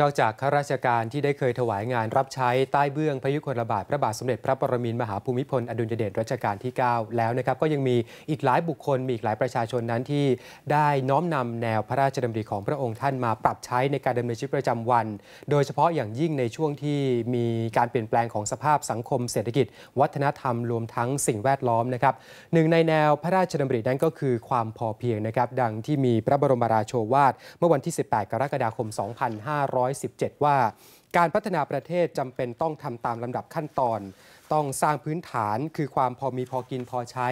นอกจากข้าราชการที่ได้เคยถวายงานรับใช้ใต้เบื้องพระยุคลบาทพระบาทสมเด็จพระปรมินทรมหาภูมิพลอดุลยเดชรัชกาลที่9แล้วนะครับก็ยังมีอีกหลายบุคคลมีอีกหลายประชาชนนั้นที่ได้น้อมนำแนวพระราชดำริของพระองค์ท่านมาปรับใช้ในการดำเนินชีวิตประจำวัน โดยเฉพาะอย่างยิ่งในช่วงที่มีการเปลี่ยนแปลงของสภาพสังคมเศรษฐกิจ วัฒนธรรมรวมทั้งสิ่งแวดล้อมนะครับหนึ่งในแนวพระราชดำรินั้นก็คือความพอเพียงนะครับดังที่มีพระบรมราโชวาท เมื่อวันที่ 18 กรกฎาคม 2500 5 1 7 ว่าการพัฒนาประเทศจำเป็นต้องทำตามลำดับขั้นตอนต้องสร้างพื้นฐานคือความพอมีพอกินพอใช้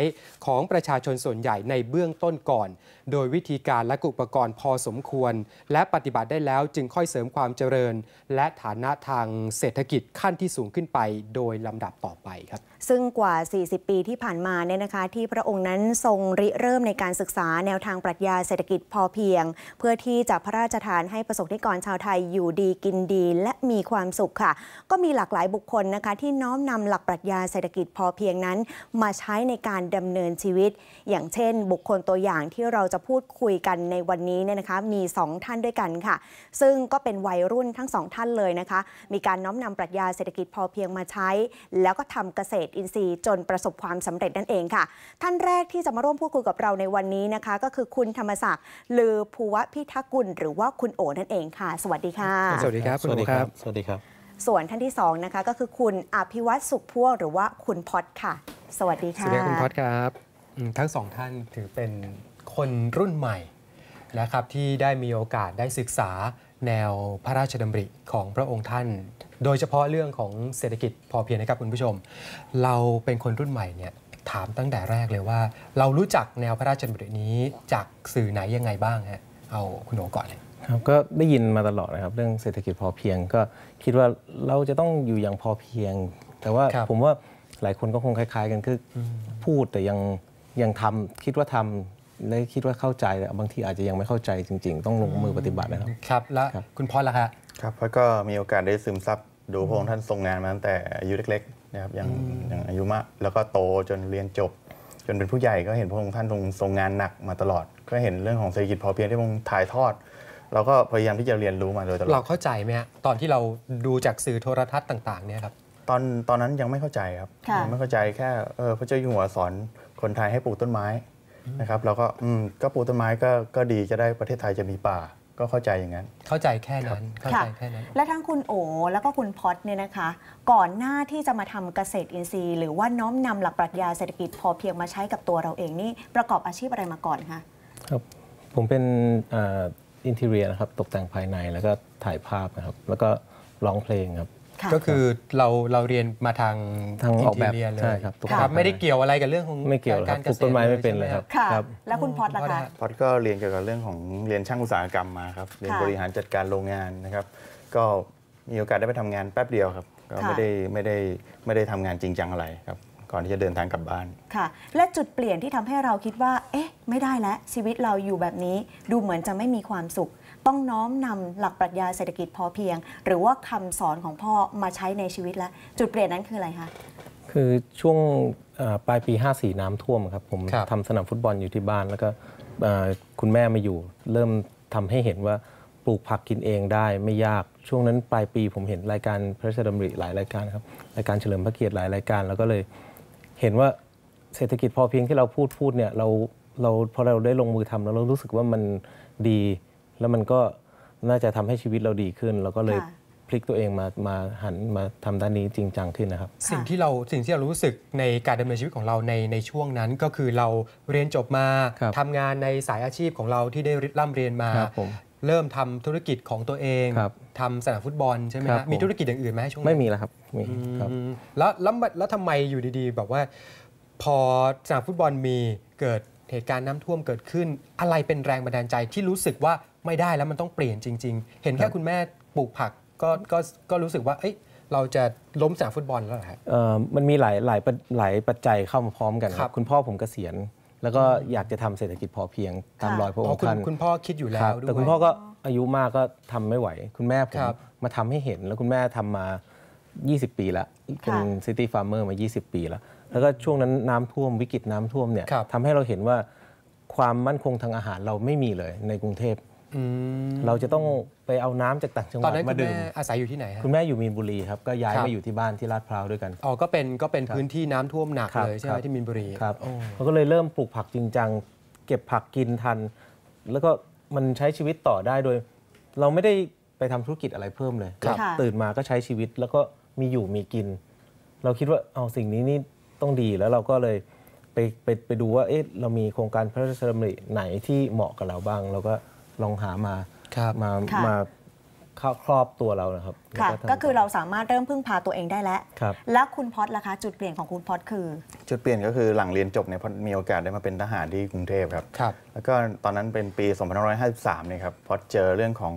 ของประชาชนส่วนใหญ่ในเบื้องต้นก่อน โดยวิธีการและอุปกรณ์พอสมควร และปฏิบัติได้แล้วจึงค่อยเสริมความเจริญ และฐานะทางเศรษฐกิจขั้นที่สูงขึ้นไปโดยลำดับต่อไปครับ ซึ่งกว่า 40 ปีที่ผ่านมาเนี่ยนะคะ ที่พระองค์นั้นทรงริเริ่มในการศึกษาแนวทางปรัชญาเศรษฐกิจพอเพียง เพื่อที่จะพระราชทานให้ประสบนิกรชาวไทยอยู่ดีกินดีและมีความสุขค่ะ ก็มีหลากหลายบุคคลนะคะที่น้อมนำหลักปรัชญาเศรษฐกิจพอเพียงนั้น มาใช้ในการดำเนินชีวิต อย่างเช่น บุคคลตัวอย่างที่เราจะพูดคุยกันในวันนี้เนี่ยนะคะ มี 2 ท่านด้วยกันค่ะ ซึ่งก็เป็นวัยรุ่นทั้ง 2 ท่านเลยนะคะมีการน้อมนำปรัชญาเศรษฐกิจพอเพียงมาใช้ แล้วก็ทำเกษตรอินทรีย์จนประสบความสำเร็จนั่นเองค่ะ ท่านแรกที่จะมาร่วมพูดคุยกับเราในวันนี้นะคะ ก็คือคุณธรรมศักดิ์ลือภูวพิทักกุลหรือว่าคุณโอนั่นเองค่ะ สวัสดีค่ะสวัสดีครับสวัสดีครับสวัสดีครับส่วนท่านที่2นะคะก็คือคุณอภิวัตสุขพ่วงหรือว่าคุณพอดค่ะ สวัสดีค่ะ สวัสดีคุณพอดครับ ทั้งสองท่านถือเป็นคนรุ่นใหม่นะครับที่ได้มีโอกาสได้ศึกษาแนวพระราชดำริของพระองค์ท่าน โดยเฉพาะเรื่องของเศรษฐกิจพอเพียงนะครับคุณผู้ชม เราเป็นคนรุ่นใหม่เนี่ยถามตั้งแต่แรกเลยว่า เรารู้จักแนวพระราชดำรินี้จากสื่อไหนยังไงบ้างฮะเอาคุณโอก่อนเลยครับก็ได้ยินมาตลอดนะครับเรื่องเศรษฐกิจพอเพียงก็คิดว่าเราจะต้องอยู่อย่างพอเพียง แต่ว่าผมว่าหลายคนก็คงคล้ายๆกันคือพูดแต่ยังยังทำคิดว่าทำและคิดว่าเข้าใจแต่บางทีอาจจะยังไม่เข้าใจจริงๆ ต้องลงมือปฏิบัตินะครับครับแล้วคุณพ่อละัะครับพ่อก็มีโอกาสได้ซึมซับ ดูพระองค์ท่านทรงงานมาตั้งแต่อายุเล็กๆนะครับยังยังอายุมากแล้วก็โตจนเรียนจบ จนเป็นผู้ใหญ่ก็เห็นพระองค์ท่านทรงงานหนักมาตลอดก็เห็นเรื่องของเศรษฐกิจพอเพียงที่พระองค์ถ่ายทอดเราก็พยายามที่จะเรียนรู้มาโดยตลอดเราเข้าใจไหมฮะตอนที่เราดูจากสื่อโทรทัศน์ต่าง ๆเนี่ยครับตอนตอนนั้นยังไม่เข้าใจครับยังไม่เข้าใจแค่เออพระเจ้าอยู่หัวสอนคนไทยให้ปลูกต้นไม้นะครับ เราก็อืมก็ปลูกต้นไม้ก็ก็ดีจะได้ประเทศไทยจะมีป่า ก็เข้าใจอย่างนั้น เข้าใจแค่นั้นเข้าใจแค่นั้นและทั้งคุณโอแล้วก็คุณพอดเนี่ยนะคะ ก่อนหน้าที่จะมาทำเกษตรอินทรีย์หรือว่าน้อมนำหลักปรัชญาเศรษฐกิจพอเพียงมาใช้กับตัวเราเองนี่ประกอบอาชีพอะไรมาก่อนคะครับผมเป็นอินเทเรียนะครับตกแต่งภายในแล้วก็ถ่ายภาพนะครับแล้วก็ร้องเพลงครับก็คือเราเราเรียนมาทางทางออกแบบเลยใช่ครับครับไม่ได้เกี่ยวอะไรกับเรื่องของไม่เกี่ยวครับปลูกต้นไม้ไม่เป็นเลยครับครับแล้วคุณพอดล่ะคบพอดก็เรียนเกี่ยวกับเรื่องของเรียนช่างอุตสาหกรรมมาครับ เรียนบริหารจัดการโรงงานนะครับ ก็มีโอกาสได้ไปทำงานแป๊บเดียวครับก็ไม่ได้ไม่ได้ไม่ได้ทำงานจริงจังอะไรครับก่อนที่จะเดินทางกลับบ้าน ค่ะ และจุดเปลี่ยนที่ทำให้เราคิดว่า เอ๊ะ ไม่ได้แล้วชีวิตเราอยู่แบบนี้ ดูเหมือนจะไม่มีความสุข ต้องน้อมนำหลักปรัชญาเศรษฐกิจพอเพียง หรือว่าคำสอนของพ่อมาใช้ในชีวิตแล้ว จุดเปลี่ยนนั้นคืออะไรคะ คือช่วงปลายปี 54 น้ำท่วมครับ ผมทำสนามฟุตบอลอยู่ที่บ้าน แล้วก็คุณแม่มาอยู่ เริ่มทำให้เห็นว่าปลูกผักกินเองได้ ไม่ยาก ช่วงนั้นปลายปีผมเห็นรายการพระราชดำริหลายรายการครับ รายการเฉลิมพระเกียรติหลายรายการแล้วก็เลยเห็นว่าเศรษฐกิจพอเพียงที่เราพูดพูดเนี่ยเราเราพอเราได้ลงมือทำแล้วเรารู้สึกว่ามันดี แล้วมันก็น่าจะทำให้ชีวิตเราดีขึ้น เราก็เลยพลิกตัวเองมามาหันมาทำด้านนี้จริงจังขึ้นนะครับ สิ่งที่เราสิ่งที่เรารู้สึกในการดำเนินชีวิตของเราในในช่วงนั้นก็คือเราเรียนจบมาบทำงานในสายอาชีพของเราที่ได้ร่ำเรียนมารมเริ่มทำธุรกิจของตัวเอง ทำสนามฟุตบอลใช่ไหมครับมีธุรกิจอย่างอื่นไหมช่วงนี้ ไม่มีแล้วครับมีครับแล้วแล้วแล้วทำไมอยู่ดีๆ แบบว่าพอสนามฟุตบอลมีเกิดเหตุการณ์น้ำท่วมเกิดขึ้น อะไรเป็นแรงบันดาลใจที่รู้สึกว่าไม่ได้แล้วมันต้องเปลี่ยนจริง ๆ เห็นแค่คุณแม่ปลูกผักก็ก็ก็รู้สึกว่าเอ้ยเราจะล้มสนามฟุตบอลแล้วเหรอครับมันมีหลายหลายหลายปัจจัยเข้ามาพร้อมกันครับ คุณพ่อผมเกษียณแล้วก็อยากจะทำเศรษฐกิจพอเพียง ตามรอยพระองค์ท่านคุณพ่อคิดอยู่แล้ว แต่คุณพ่อก็อายุมากก็ทำไม่ไหว คุณแม่ผมมาทำให้เห็น แล้วคุณแม่ทำมา 20 ปีละเป็นซิตี้ฟาร์มเมอร์มา 20 ปีแล้ว แล้วก็ช่วงนั้นน้ำท่วมวิกฤตน้ำท่วมเนี่ยทำให้เราเห็นว่าความมั่นคงทางอาหารเราไม่มีเลยในกรุงเทพเราจะต้องไปเอาน้ำจากต่างจังหวัดมาดื่ม อาศัยอยู่ที่ไหนคุณแม่อยู่มีนบุรีครับ ก็ย้ายมาอยู่ที่บ้านที่ลาดพร้าวด้วยกัน อ๋อ ก็เป็นก็เป็นพื้นที่น้ำท่วมหนักเลยใช่ไหมที่มีนบุรี ครับเขาก็เลยเริ่มปลูกผักจริงจังเก็บผักกินทัน แล้วก็มันใช้ชีวิตต่อได้โดย เราไม่ได้ไปทำธุรกิจอะไรเพิ่มเลย ครับ ตื่นมาก็ใช้ชีวิตแล้วก็มีอยู่มีกิน เราคิดว่าเอาสิ่งนี้นี่ต้องดีแล้วเราก็เลยไปไปไปดูว่าเอ๊ะเรามีโครงการพระราชดำริไหนที่เหมาะกับเราบ้างเราก็ลองหามา มา มาครอบตัวเรานะครับค่ะก็คือเราสามารถเริ่มพึ่งพาตัวเองได้แล้วครับแล้วคุณพอดล่ะคะจุดเปลี่ยนของคุณพอดคือ จุดเปลี่ยนก็คือหลังเรียนจบเนี่ยพอดมีโอกาสได้มาเป็นทหารที่กรุงเทพครับครับ แล้วก็ตอนนั้นเป็นปี 2553เนี่ยครับพอดเจอเรื่องของ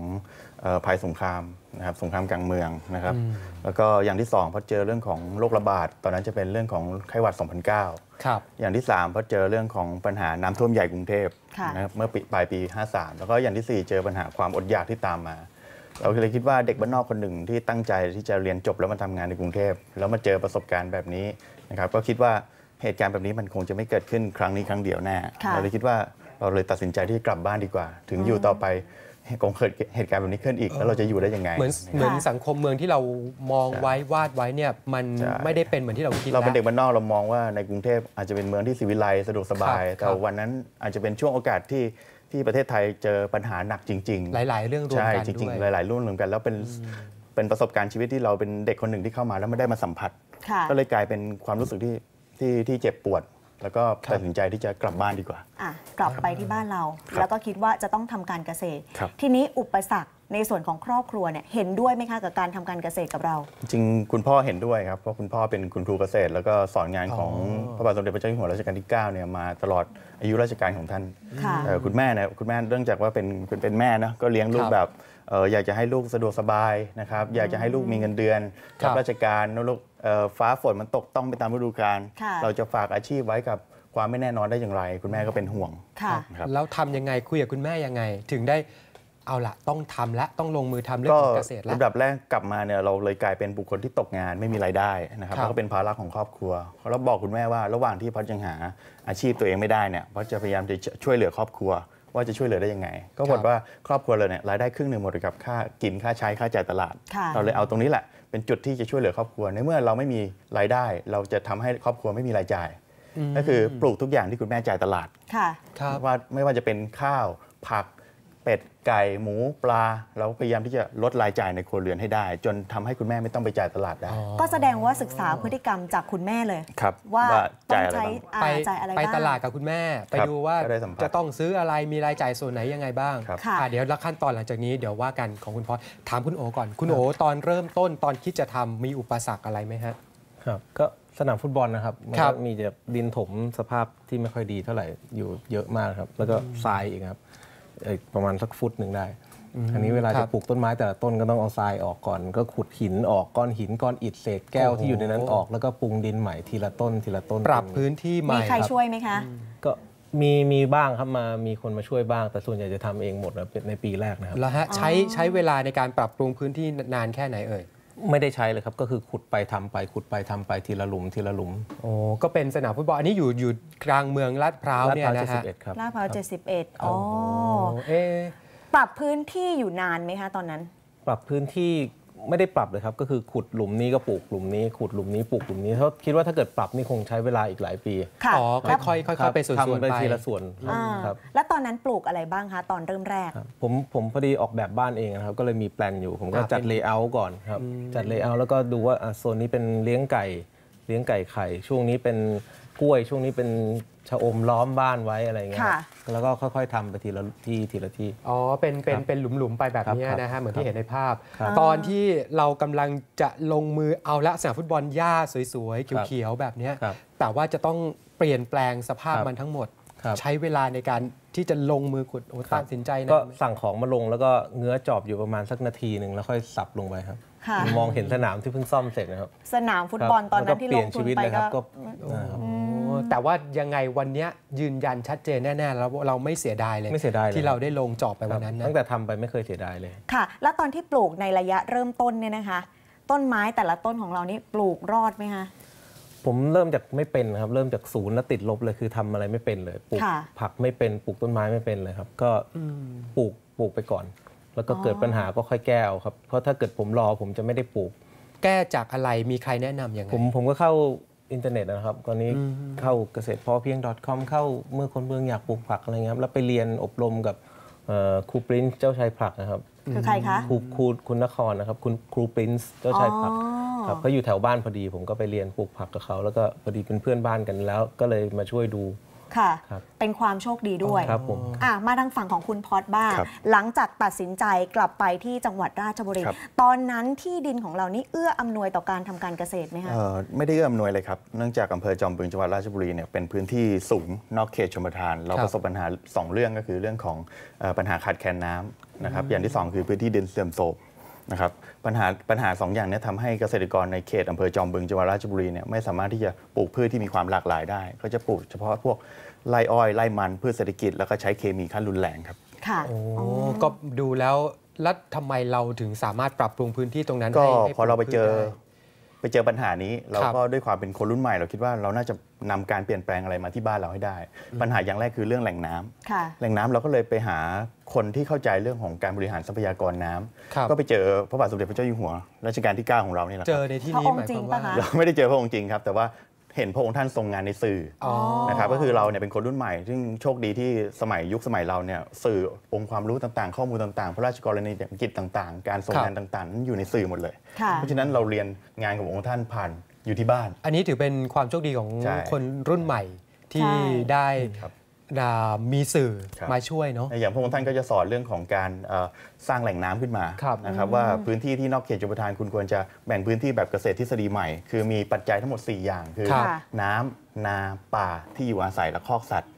ภัยสงครามนะครับสงครามกลางเมืองนะครับ แล้วก็อย่างที่ 2พอเจอเรื่องของโรคระบาดตอนนั้นจะเป็นเรื่องของไข้หวัด2009ครับ อย่างที่ 3พอเจอเรื่องของปัญหาน้ำท่วมใหญ่กรุงเทพนะครับเมื่อปปลายปี 53 แล้วก็อย่างที่ 4 เจอปัญหาความอดอยากที่ตามมาเราเลยคิดว่าเด็กบ้านนอกคนหนึ่งที่ตั้งใจที่จะเรียนจบแล้วมาทำงานในกรุงเทพแล้วมาเจอประสบการณ์แบบนี้นะครับ ก็คิดว่าเหตุการณ์แบบนี้มันคงจะไม่เกิดขึ้นครั้งนี้ครั้งเดียวแน่เราเลยคิดว่าเราเลยตัดสินใจที่จะกลับบ้านดีกว่า ถึงอยู่ต่อไปคงเกิดเหตุการณ์แบบนี้ขึ้นอีกแล้วเราจะอยู่ได้ยังไงเหมือนเหมือนสังคมเมืองที่เรามองไว้วาดไว้เนี่ยมันไม่ได้เป็นเหมือนที่เราคิดเราเป็นเด็กบ้านนอกเรามองว่าในกรุงเทพอาจจะเป็นเมืองที่สิวิไลสะดวกสบาย แต่วันนั้นอาจจะเป็นช่วงโอกาสที่ที่ประเทศไทย เจอปัญหาหนักจริง ๆ หลาย ๆเรื่องรวมกันใช่จริงๆหลายๆรุ่นรวมกัน แล้วเป็นเป็นประสบการณ์ชีวิตที่เราเป็นเด็กคนหนึ่งที่เข้ามาแล้วไม่ได้มาสัมผัสก็เลยกลายเป็นความรู้สึกที่ที่ที่เจ็บปวด แล้วก็ตัดสินใจที่จะกลับบ้านดีกว่าอ่ะกลับไปที่บ้านเรารแล้วก็คิดว่าจะต้องทำการเกษตรรทีนี้อุปสรรคในส่วนของครอบครัว เนี่ย เห็นด้วยไหมคะกับการทำการเกษตรกับเรา จริง คุณพ่อเห็นด้วยครับ เพราะคุณพ่อเป็นคุณครูเกษตรแล้วก็สอนงานของพระบาทสมเด็จพระเจ้าอยู่หัวรัชกาลที่9เนี่ยมาตลอดอายุราชการของท่านคุณแม่เนี่ยคุณแม่เนื่องจากว่าเป็นเป็นแม่นะก็เลี้ยงลูกแบบอยากจะให้ลูกสะดวกสบายนะครับอยากจะให้ลูกมีเงินเดือนรับราชการนลูกฟ้าฝนมันตกต้องไปตามฤดูกาลเราจะฝากอาชีพไว้กับความไม่แน่นอนได้อย่างไร คุณแม่ก็เป็นห่วงค่ะแล้วทำยังไงคุยกับคุณแม่ยังไงถึงได้เอาละต้องทำและต้องลงมือทำเรื่องเกษตรแล้วระดับแรกกลับมาเนี่ยเราเลยกลายเป็นบุคคลที่ตกงานไม่มีรายได้นะครับแล้วก็เป็นภาระของครอบครัวเราบอกคุณแม่ว่าระหว่างที่พัดยังหาอาชีพตัวเองไม่ได้เนี่ยพัดจะพยายามจะช่วยเหลือครอบครัว ว่าจะช่วยเหลือได้ยังไง ก็บอกว่าครอบครัวเราเนี่ยรายได้ครึ่งหนึ่งหมดกับค่ากินค่าใช้ค่าจ่ายตลาด เราเลยเอาตรงนี้แหละเป็นจุดที่จะช่วยเหลือครอบครัวในเมื่อเราไม่มีรายได้ เราจะทำให้ครอบครัวไม่มีรายจ่าย ก็คือปลูกทุกอย่างที่คุณแม่จ่ายตลาดว่าไม่ว่าจะเป็นข้าวผักเป็ดไก่หมูปลาเราพยายามที่จะลดรายจ่ายในครัวเรือนให้ได้ จนทำให้คุณแม่ไม่ต้องไปจ่ายตลาดได้ ก็แสดงว่าศึกษาพฤติกรรมจากคุณแม่เลยครับ ว่าจ่ายอะไรไปไปตลาดกับคุณแม่ ไปดูว่า จะต้องซื้ออะไรมีรายจ่ายส่วนไหนยังไงบ้างค่ะเดี๋ยวขั้นตอนหลังจากนี้เดี๋ยวว่ากันของคุณพ่อถามคุณโอก่อนคุณโอตอนเริ่มต้นตอนคิดจะทำมีอุปสรรคอะไรไหมฮะครับ ก็สนามฟุตบอลนะครับมันมีแต่ดินถมสภาพที่ไม่ค่อยดีเท่าไหร่อยู่เยอะมากครับ แล้วก็ทรายอีกครับประมาณสักฟุตหนึ่งได้ อันนี้เวลาจะปลูกต้นไม้แต่ละต้นก็ต้องเอาทรายออกก่อน ก็ขุดหินออกก้อนหินก้อนอิฐเศษแก้วที่อยู่ในนั้นออก แล้วก็ปรุงดินใหม่ทีละต้นทีละต้นปรับพื้นที่ใหม่มีใครช่วยไหมคะก็มีมีบ้างครับมามีคนมาช่วยบ้างแต่ส่วนใหญ่จะทำเองหมดในปีแรกนะครับแล้วฮะใช้ใช้เวลาในการปรับปรุงพื้นที่นานแค่ไหนเอ่ยไม่ได้ใช้เลยครับก็คือขุดไปทำไป ขุดไปทำไปทีละหลุม ทีละหลุม โอ้ก็เป็นสนามฟุตบอลอันนี้อยู่อยู่กลางเมืองลาดพร้าวเนี่ยนะฮะ ลาดพร้าวเจ็ดสิบเอ็ดครับลาดพร้าวเจ็ดสิบเอ็ดอ๋อ เอ๊ปรับพื้นที่อยู่นานไหมคะตอนนั้น ปรับพื้นที่ไม่ได้ปรับเลยครับก็คือขุดหลุมนี้ก็ปลูกหลุมนี้ขุดหลุมนี้ปลูกหลุมนี้เ้าคิดว่าถ้าเกิดปรับนี่คงใช้เวลาอีกหลายปีค่ะอ๋อค่อยๆค่อยๆไปส่วนไปทีละส่วนครับแล้วตอนนั้นปลูกอะไรบ้างคะตอนเริ่มแรกผมผมพอดีออกแบบบ้านเองครับก็เลยมีแปลนอยู่ผมก็จัดเลเยอร์ก่อนครับจัดเลเยอร์แล้วก็ดูว่าโซนนี้เป็นเลี้ยงไก่เลี้ยงไก่ไข่ ช่วงนี้เป็นกล้วยช่วงนี้เป็นชะอมล้อมบ้านไว้อะไรเงี้ยแล้วก็ค่อย ๆทำไปทีละที่ทีละที่อ๋อเป็นเป็นเป็นหลุมๆ ไปแบบนี้นะฮะเหมือนที่เห็นในภาพ ตอนที่เรากำลังจะลงมือเอาละสนามฟุตบอลหญ้าสวยๆเขียวๆแบบนี้แต่ว่าจะต้องเปลี่ยนแปลงสภาพมันทั้งหมด ใช้เวลาในการที่จะลงมือขุด้ตัดสินใจนะก็สั่งของมาลงแล้วก็เงื้อจอบอยู่ประมาณสักนาทีหนึ่งแล้วค่อยสับลงไปครับมองเห็นสนามที่เพิ่งซ่อมเสร็จนะครับสนามฟุตบอลตอนนั้นที่ลงทุนไปก็เปลี่ยนชีวิตเลยครับแต่ว่ายังไงวันนี้ยืนยันชัดเจนแน่ๆแล้วเราไม่เสียดายเลยไม่เสียดายที่เราได้ลงจอบไปวันนั้นตั้งแต่ทำไปไม่เคยเสียดายเลยค่ะ แล้วตอนที่ปลูกในระยะเริ่มต้นเนี่ยนะคะ ต้นไม้แต่ละต้นของเรานี่ปลูกรอดไหมคะผมเริ่มจากไม่เป็นครับเริ่มจากศูนย์แล้วติดลบเลยคือทำอะไรไม่เป็นเลยปลูก ผักไม่เป็นปลูกต้นไม้ไม่เป็นเลยครับ ก็ปลูกปลูกไปก่อน แล้วก็เกิดปัญหาก็ค่อยแก้ครับ เพราะถ้าเกิดผมรอผมจะไม่ได้ปลูก แก้จากอะไรมีใครแนะนำอย่างไรผมผมก็เข้าอินเทอร์เน็ตนะครับตอนนี้เข้าเกษตรพอเพียง .com เข้าเมื่อคนเมืองอยากปลูกผักอะไรเงี้ยครับแล้วไปเรียนอบรมกับครูปรินซ์เจ้าชายผักนะครับคือใครคะครูครูคุณนครนะครับคุณครูปรินซ์เจ้าชายผักครับเขาอยู่แถวบ้านพอดีผมก็ไปเรียนปลูกผักกับเขาแล้วก็พอดีเป็นเพื่อนบ้านกันแล้ว ก็เลยมาช่วยดูค่ะคเป็นความโชคดีด้วยครับผมอ่มาทางฝั่งของคุณพอดบ้าง หลังจากตัดสินใจกลับไปที่จังหวัดราชบุรีรตอนนั้นที่ดินของเรานี่เอื้ออำนวยต่อการทำการเกษตรไหมคะเออไม่ได้เอื้ออำนวยเลยครับเนื่องจากอำเภอจอมบึงจังหวัดราชบุรีเนี่ยเป็นพื้นที่สูงนอกเขตชมพูทาน เราประสบปัญหา 2 เรื่องก็คือเรื่องของปัญหาขาดแคลนน้ำนะครับ อย่างที่ 2 คือพื้นที่ดินเสื่อมโทรมนะครับปัญหาปัญหาสองอย่างนี้ทำให้เกษตรกรในเขตอำเภอจอมบึง จังหวัดราชบุรีเนี่ยไม่สามารถที่จะปลูกพืชที่มีความหลากหลายได้ ก็จะปลูกเฉพาะพวกไรอ้อยไรมันพืชเศรษฐกิจ แล้วก็ใช้เคมีขั้นรุนแรงครับ ค่ะโอ้ก็ดูแล้ว แล้วทำไมเราถึงสามารถปรับปรุงพื้นที่ตรงนั้นก็พอเราไปเจอไปเจอปัญหานี้เราก็ด้วยความเป็นคนรุ่นใหม่เราคิดว่าเราน่าจะนำการเปลี่ยนแปลงอะไรมาที่บ้านเราให้ได้ ปัญหาอย่างแรกคือเรื่องแหล่งน้ำแหล่งน้ำเราก็เลยไปหาคนที่เข้าใจเรื่องของการบริหารทรัพยากรน้ำก็ไปเจอพระบาทสมเด็จพระเจ้าอยู่หัวรัชกาลที่ 9 ของเรานี่แหละเจอในที่นี้หมายความว่าไม่ได้เจอพระองค์จริงครับ แต่ว่าเห็นพระองค์ท่านทรงงานในสื่ออนะครับก็คือเราเนี่ยเป็นคนรุ่นใหม่ ซึ่งโชคดีที่สมัยยุคสมัยเราเนี่ยสื่อองค์ความรู้ต่างๆข้อมูลต่างๆ พระราชกรณียกิจต่าง ๆ การทรงงานต่างๆนั้นอยู่ในสื่อหมดเลย เพราะฉะนั้นเราเรียนงานขององค์ท่านผ่านอยู่ที่บ้าน อันนี้ถือเป็นความโชคดีของคนรุ่นใหม่ที่ได้มีสื่อมาช่วยเนาะอย่างพระองค์ท่านก็จะสอนเรื่องของการสร้างแหล่งน้ำขึ้นมานะครับ ว่าพื้นที่ที่นอกเขตจุลทานคุณควรจะแบ่งพื้นที่แบบเกษตรทฤษฎีใหม่ คือมีปัจจัยทั้งหมด 4 อย่างคือน้ำ นาป่าที่อยู่อาศัยและคอกสัตว์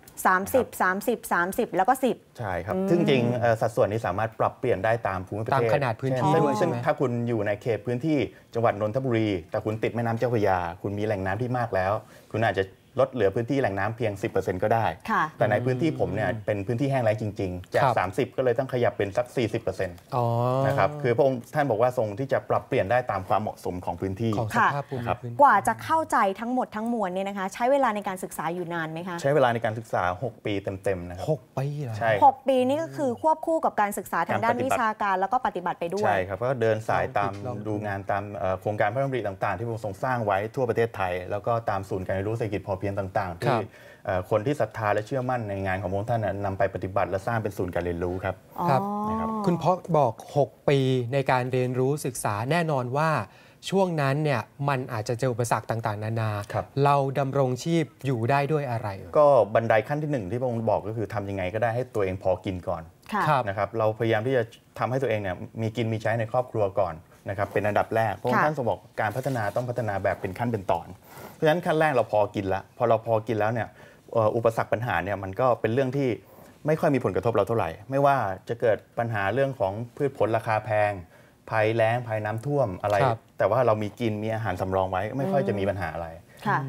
30 30 30 แล้วก็ 10 ใช่ครับซึ่งจริงสัดส่วนนี้สามารถปรับเปลี่ยนได้ตามภูมิประเทศตามขนาดพื้นที่ด้วยใช่ไหมถ้าคุณอยู่ในเขตพื้นที่จังหวัดนนทบุรี แต่คุณติดแม่น้ำเจ้าพระยา คุณมีแหล่งน้ำที่มากแล้ว คุณอาจจะลดเหลือพื้นที่แหล่งน้ำเพียง 10%ก็ได้ แต่ในพื้นที่ผมเนี่ยเป็นพื้นที่แห้งแล้งจริง ๆ จาก 30 ก็เลยต้องขยับเป็นสัก 40%นะครับ คือพระองค์ท่านบอกว่าทรงที่จะปรับเปลี่ยนได้ตามความเหมาะสมของพื้นที่ค่ะครับกว่าจะเข้าใจทั้งหมดทั้งมวลเนี่ยนะคะใช้เวลาในการศึกษาอยู่นานไหมคะ ใช้เวลาในการศึกษา 6 ปีเต็มๆ นะครับหปีเหรอใช่หปีนี่ก็คือควบคู่กับการศึกษาทางด้านวิชาการแล้วก็ปฏิบัติไปด้วยใช่ครับก็เดินสายตามดูงานตามโครงการพระราชดำริต่างๆ ที่พระองค์ทรงสร้างไว้ทั่วประเทศไทย แล้วก็ตามศูนย์การเรียนรู้เศรษฐกิจพอพียงต่างๆที่คนที่ศรัทธาและเชื่อมั่นในงานของพระองค์ท่านนำไปปฏิบัติและสร้างเป็นศูนย์การเรียนรู้ครับครับคุณพ่อบอก 6 ปีในการเรียนรู้ศึกษาแน่นอนว่า ช่วงนั้นเนี่ยมันอาจจะเจออุปสรรคต่างๆ นานา เราดำรงชีพอยู่ได้ด้วยอะไร ก็บันไดขั้นที่หนึ่งที่พระองค์บอกก็คือทํำยังไงก็ได้ให้ตัวเองพอกินก่อนนะครับเราพยายามที่จะทำให้ตัวเองเนี่ยมีกินมีใช้ในครอบครัวก่อนนะครับเป็นอันดับแรกเพราะท่านทรงบอกการพัฒนาต้องพัฒนาแบบเป็นขั้นเป็นตอน เพราะฉะนั้นขั้นแรกเราพอกินละพอเราพอกินแล้วเนี่ยอุปสรรคปัญหาเนี่ยมันก็เป็นเรื่องที่ไม่ค่อยมีผลกระทบเราเท่าไหร่ ไม่ว่าจะเกิดปัญหาเรื่องของพืชผลราคาแพงภัยแล้งภัยน้ำท่วมอะไร แต่ว่าเรามีกินมีอาหารสำรองไว้ ไม่ค่อยจะมีปัญหาอะไร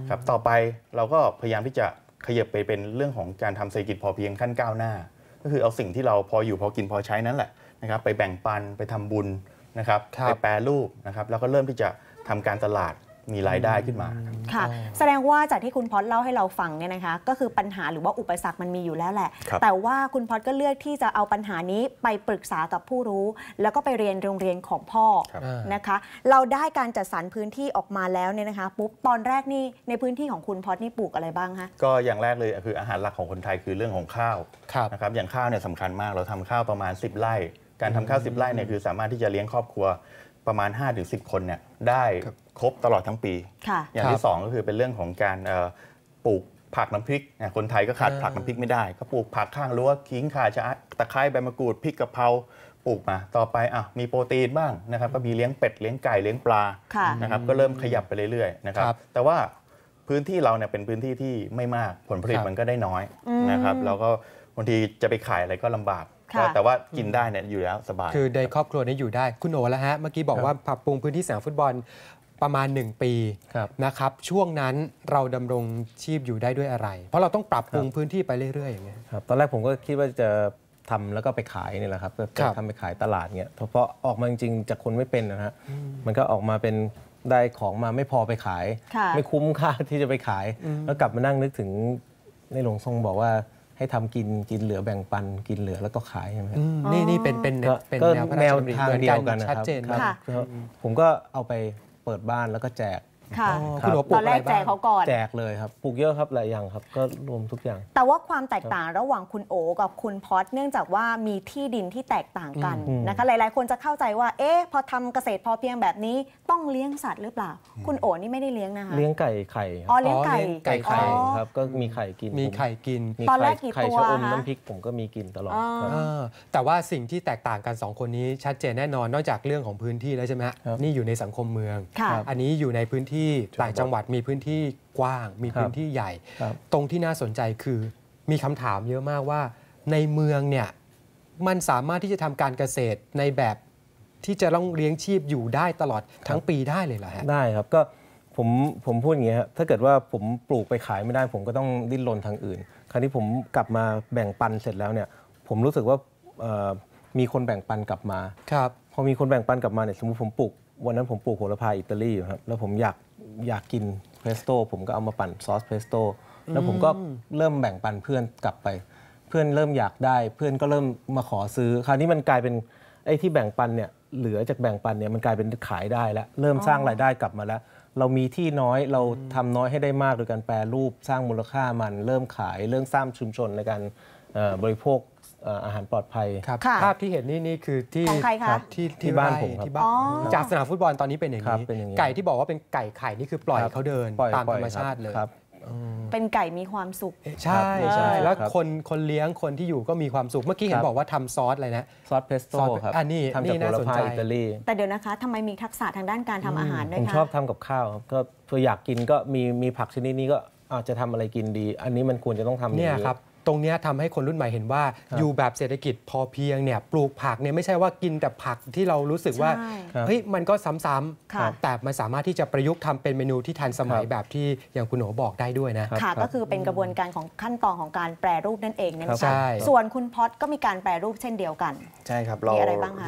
ครับต่อไปเราก็พยายามที่จะขยับไปเป็นเรื่องของการทำเศรษฐกิจ พอเพียงขั้นก้าวหน้าก็คือเอาสิ่งที่เราพออยู่พอกินพอใช้นั่นแหละนะครับไปแบ่งปันไปทำบุญนะครับไปแปรรูปนะครับแล้วก็เริ่มที่จะทำการตลาดมีรายได้ขึ้นมาค่ะแสดงว่าจากที่คุณพอดเล่าให้เราฟังเนี่ยนะคะก็คือปัญหาหรือว่าอุปสรรคมันมีอยู่แล้วแหละ แต่ว่าคุณพอดก็เลือกที่จะเอาปัญหานี้ไปปรึกษากับผู้รู้ แล้วก็ไปเรียนโรงเรียนของพ่อนะคะเราได้การจัดสรรพื้นที่ออกมาแล้วเนี่ยนะคะปุ๊บตอนแรกนี่ในพื้นที่ของคุณพอดนี่ปลูกอะไรบ้างคะก็อย่างแรกเลยคืออาหารหลักของคนไทยคือเรื่องของข้าวนะครับอย่างข้าวเนี่ยสำคัญมากเราทำข้าวประมาณ 10ไร่การทำข้าวสิบไร่เนี่ยคือสามารถที่จะเลี้ยงครอบครัวประมาณ 5-10 คนเนี่ยได้ครบตลอดทั้งปี อย่างที่ 2 ก็คือเป็นเรื่องของการปลูกผักน้ำพริก คนไทยก็ขาดผักน้ำพริกไม่ได้ ก็ปลูกผักข้างรั้วขิงข่าชะตะไคร้ใบมะกรูด พริกกะเพราปลูกมาต่อไปอ่ะมีโปรตีนบ้างนะครับ ก็มีเลี้ยงเป็ด เลี้ยงไก่เลี้ยงปลานะครับก็เริ่มขยับไปเรื่อยๆนะครับแต่ว่าพื้นที่เราเนี่ยเป็นพื้นที่ที่ไม่มากผลผลิตมันก็ได้น้อยนะครับแล้วก็บางทีจะไปขายอะไรก็ลำบากแต่ว่ากินได้เนี่ยอยู่แล้วสบายคือในครอบครัวนี้อยู่ได้คุณโอแล้วฮะเมื่อกี้บอกว่าปรับปรุงพื้นที่สนามฟุตบอลประมาณ 1 ปีนะครับช่วงนั้นเราดำรงชีพอยู่ได้ด้วยอะไร เพราะเราต้องปรับปรุงพื้นที่ไปเรื่อยๆอย่างเงี้ยครับตอนแรกผมก็คิดว่าจะทำแล้วก็ไปขายนี่แหละครับก็ทำไปขายตลาดเงี้ยเพราะออกมาจริงๆจากคนไม่เป็นนะฮะ มันก็ออกมาเป็น ได้ของมาไม่พอไปขายไม่คุ้มค่าที่จะไปขายแล้วกลับมานั่งนึกถึง ในหลวงทรงบอกว่าให้ทำกินกินเหลือแบ่งปันกินเหลือแล้วก็ขายใช่ไหมนี่นี่เป็นเป็นเป็นแนวทางเดียวกันนะครับผมก็เอาไปเปิดบ้านแล้วก็แจกค่ะคุณปลูกตอนแรกแจกเขาก่อนแจกเลยครับ ปลูกเยอะครับหลายอย่างครับ ก็รวมทุกอย่าง แต่ว่าความแตกต่างระหว่างคุณโอ กับคุณพอดเนื่องจากว่ามีที่ดินที่แตกต่างกันนะคะ หลายๆคนจะเข้าใจว่า เอ๊ะ พอทำเกษตรพอเพียงแบบนี้ต้องเลี้ยงสัตว์หรือเปล่า คุณโอนี่ไม่ได้เลี้ยงนะคะ เลี้ยงไก่ไข่ อ๋อ เลี้ยงไก่ไก่ไข่ครับ ก็มีไข่กิน มีไข่กินตอนแรกกี่ตัวไข่ชะอมน้ำพริกผมก็มีกินตลอด แต่ว่าสิ่งที่แตกต่างกัน 2 คนนี้ชัดเจนแน่นอนนอกจากเรื่องของพื้นที่แล้วใช่ไหมฮะ นี่อยู่ในสังคมเมืองอันนี้อยู่ในพื้นที่ที่ต่างจังหวัดมีพื้นที่กว้าง มีพื้นที่ใหญ่ ตรงที่น่าสนใจคือมีคำถามเยอะมากว่า ในเมืองเนี่ยมันสามารถที่จะทำการเกษตรในแบบที่จะต้องเลี้ยงชีพอยู่ได้ตลอดทั้งปีได้เลยเหรอฮะได้ครับก็ผมผมพูดอย่างนี้ครถ้าเกิดว่าผมปลูกไปขายไม่ได้ ผมก็ต้องดิ้นรนทางอื่น คราวนี้ผมกลับมาแบ่งปันเสร็จแล้วเนี่ยผมรู้สึกว่ามีคนแบ่งปันกลับมาครับพอมีคนแบ่งปันกลับมาเนี่ยสมมติผมปลูกวันนั้นผมปลูกโหระพาอิตาลีอยู่ครับแล้วผมอยากอยากกินเพสโต้ผมก็เอามาปั่นซอสเพสโต้แล้วผมก็เริ่มแบ่งปันเพื่อนกลับไป เพื่อนเริ่มอยากได้เพื่อนก็เริ่มมาขอซื้อคราวนี้มันกลายเป็นไอ้ที่ แบ่งปันเนี่ยเหลือจากแบ่งปันเนี่ยมันกลายเป็นขายได้แล้วเริ่มสร้างรายได้กลับมาแล้ว เรามีที่น้อยเราทำน้อยให้ได้มากโดยการแปรรูปสร้างมูลค่ามัน เริ่มขาย เริ่มสร้างชุมชนในการบริโภคอาหารปลอดภัยภาพที่เห็นนี่นี่คือที่ทที่ที่บ้านผมครับที่บ้านจากสนามฟุตบอลตอนนี้เป็นอย่างนี้นนี้ไก่ที่บอกว่าเป็นไก่ไข่นี่คือปล่อยเขาเดินตามธรรมชาติเลยเป็นไก่มีความสุขใช่ใช่แล้วคนคนเลี้ยงคนที่อยู่ก็มีความสุขเมื่อกี้เห็นบอกว่าทำซอสอะไรนะซอสเพสโต้ครับอันนี้ทำจากนี่ผน่าลสนใจไม้อิตาลีแต่เดี๋ยวนะคะทำไมมีทักษะทางด้านการทำอาหารด้วผยมคะชอบทำกับข้าวก็ตัวอยากกินก็มีมีผักชนิดนี้ก็อาจจะทำอะไรกินดี อันนี้มันควรจะต้องทำอางเนี่ยครับตรงนี้ทำให้คนรุ่นใหม่เห็นว่าอยู่แบบเศรษฐกิจพอเพียงเนี่ยปลูกผักเนี่ยไม่ใช่ว่ากินแต่ผักที่เรารู้สึกว่าเฮ้ยมันก็ซ้ำ ๆ แต่มันสามารถที่จะประยุกต์ทำเป็นเมนูที่ทันสมัยแบบที่อย่างคุณโหนบอกได้ด้วยนะ ค่ะก็คือเป็นกระบวนการของขั้นตอนของการแปรรูปนั่นเองนะคะส่วนคุณพอดก็มีการแปรรูปเช่นเดียวกันใช่ครับเรา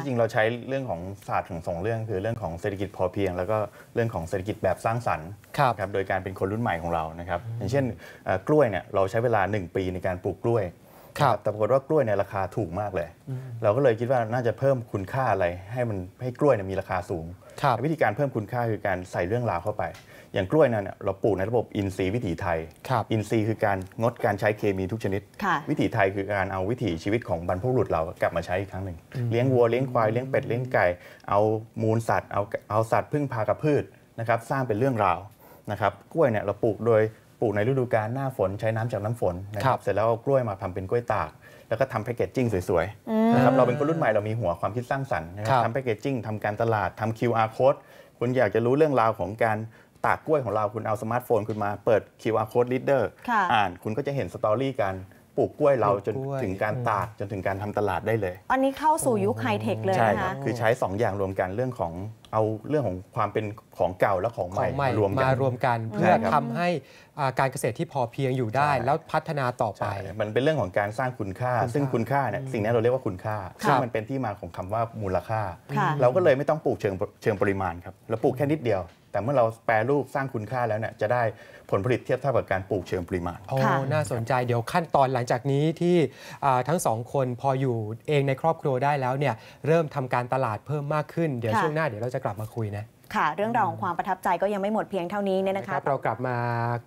จริงเราใช้เรื่องของศาสตร์ถึงสองเรื่องคือเรื่องของเศรษฐกิจพอเพียง แล้วก็เรื่องของเศรษฐกิจแบบสร้างสรรค์ครับโดยการเป็นคนรุ่นใหม่ของเรานะครับอย่างเช่นกล้วยเนี่ยเราใช้เวลา 1 ปีในการลูกกล้วยครับแต่ปรากฏว่ากล้วยในราคาถูกมากเลย เราก็เลยคิดว่าน่าจะเพิ่มคุณค่าอะไร ให้มันให้กล้วยมีราคาสูงวิธีการเพิ่มคุณค่าคือการใส่เรื่องราวเข้าไป อย่างกล้วยนั้นเราปลูกในระบบอินทรีย์วิถีไทยอินทรีย์คือการงดการใช้เคมีทุกชนิด วิถีไทยคือการเอาวิถีชีวิตของบรรพบุรุษเรา กลับมาใช้อีกครั้งหนึ่งเลี้ยงวัวเลี้ยงควายเลี้ยงเป็ดเลี้ยงไก่เอามูลสัตว์ เอาเอาสัตว์พึ่งพากับพืชนะครับสร้างเป็นเรื่องราวนะครับ กล้วยเนี่ยเราปลูกโดยปลูกในฤดูกาลหน้าฝนใช้น้ำจากน้ำฝนนะครับเสร็จแล้วกล้วยมาทำเป็นกล้วยตาก แล้วก็ทำแพคเกจจิ้งสวยๆนะครับเราเป็นคนรุ่นใหม่เรามีหัวความคิดสร้างสรรค์นะครับทำแพคเกจจิ้งทำการตลาดทำ QR code คุณอยากจะรู้เรื่องราวของการตากกล้วยของเราคุณเอาสมาร์ทโฟนคุณมาเปิด QR code reader อ่านคุณก็จะเห็นสตอรี่กันปลูกกล้วยเราจนถึงการตากจนถึงการทำตลาดได้เลย อันนี้เข้าสู่ยุคไฮเทคเลยใช่ครับคือใช้ 2 อย่างรวมกันเรื่องของเอาเรื่องของความเป็นของเก่าและของใหม่รวมกันมารวมกันเพื่อทำให้การเกษตรที่พอเพียงอยู่ได้ แล้วพัฒนาต่อไป มันเป็นเรื่องของการสร้างคุณค่า ซึ่งคุณค่าเนี่ยสิ่งนี้เราเรียกว่าคุณค่าซึ่งมันเป็นที่มาของคำว่ามูลค่า เราก็เลยไม่ต้องปลูกเชิงเชิงปริมาณครับเราปลูกแค่นิดเดียวแต่เมื่อเราแปรรูปสร้างคุณค่าแล้วเนี่ยจะได้ผลผลิตเทียบเท่ากับการปลูกเชิงปริมาณโอ้น่าสนใจ เดี๋ยวขั้นตอนหลังจากนี้ที่ทั้งสองคนพออยู่เองในครอบครัวได้แล้วเนี่ยเริ่มทำการตลาดเพิ่มมากขึ้น เดี๋ยวช่วงหน้าเดี๋ยวเราจะกลับมาคุยนะค่ะ เรื่องราวของความประทับใจก็ยังไม่หมดเพียงเท่านี้เนี่ยนะคะเรากลับมา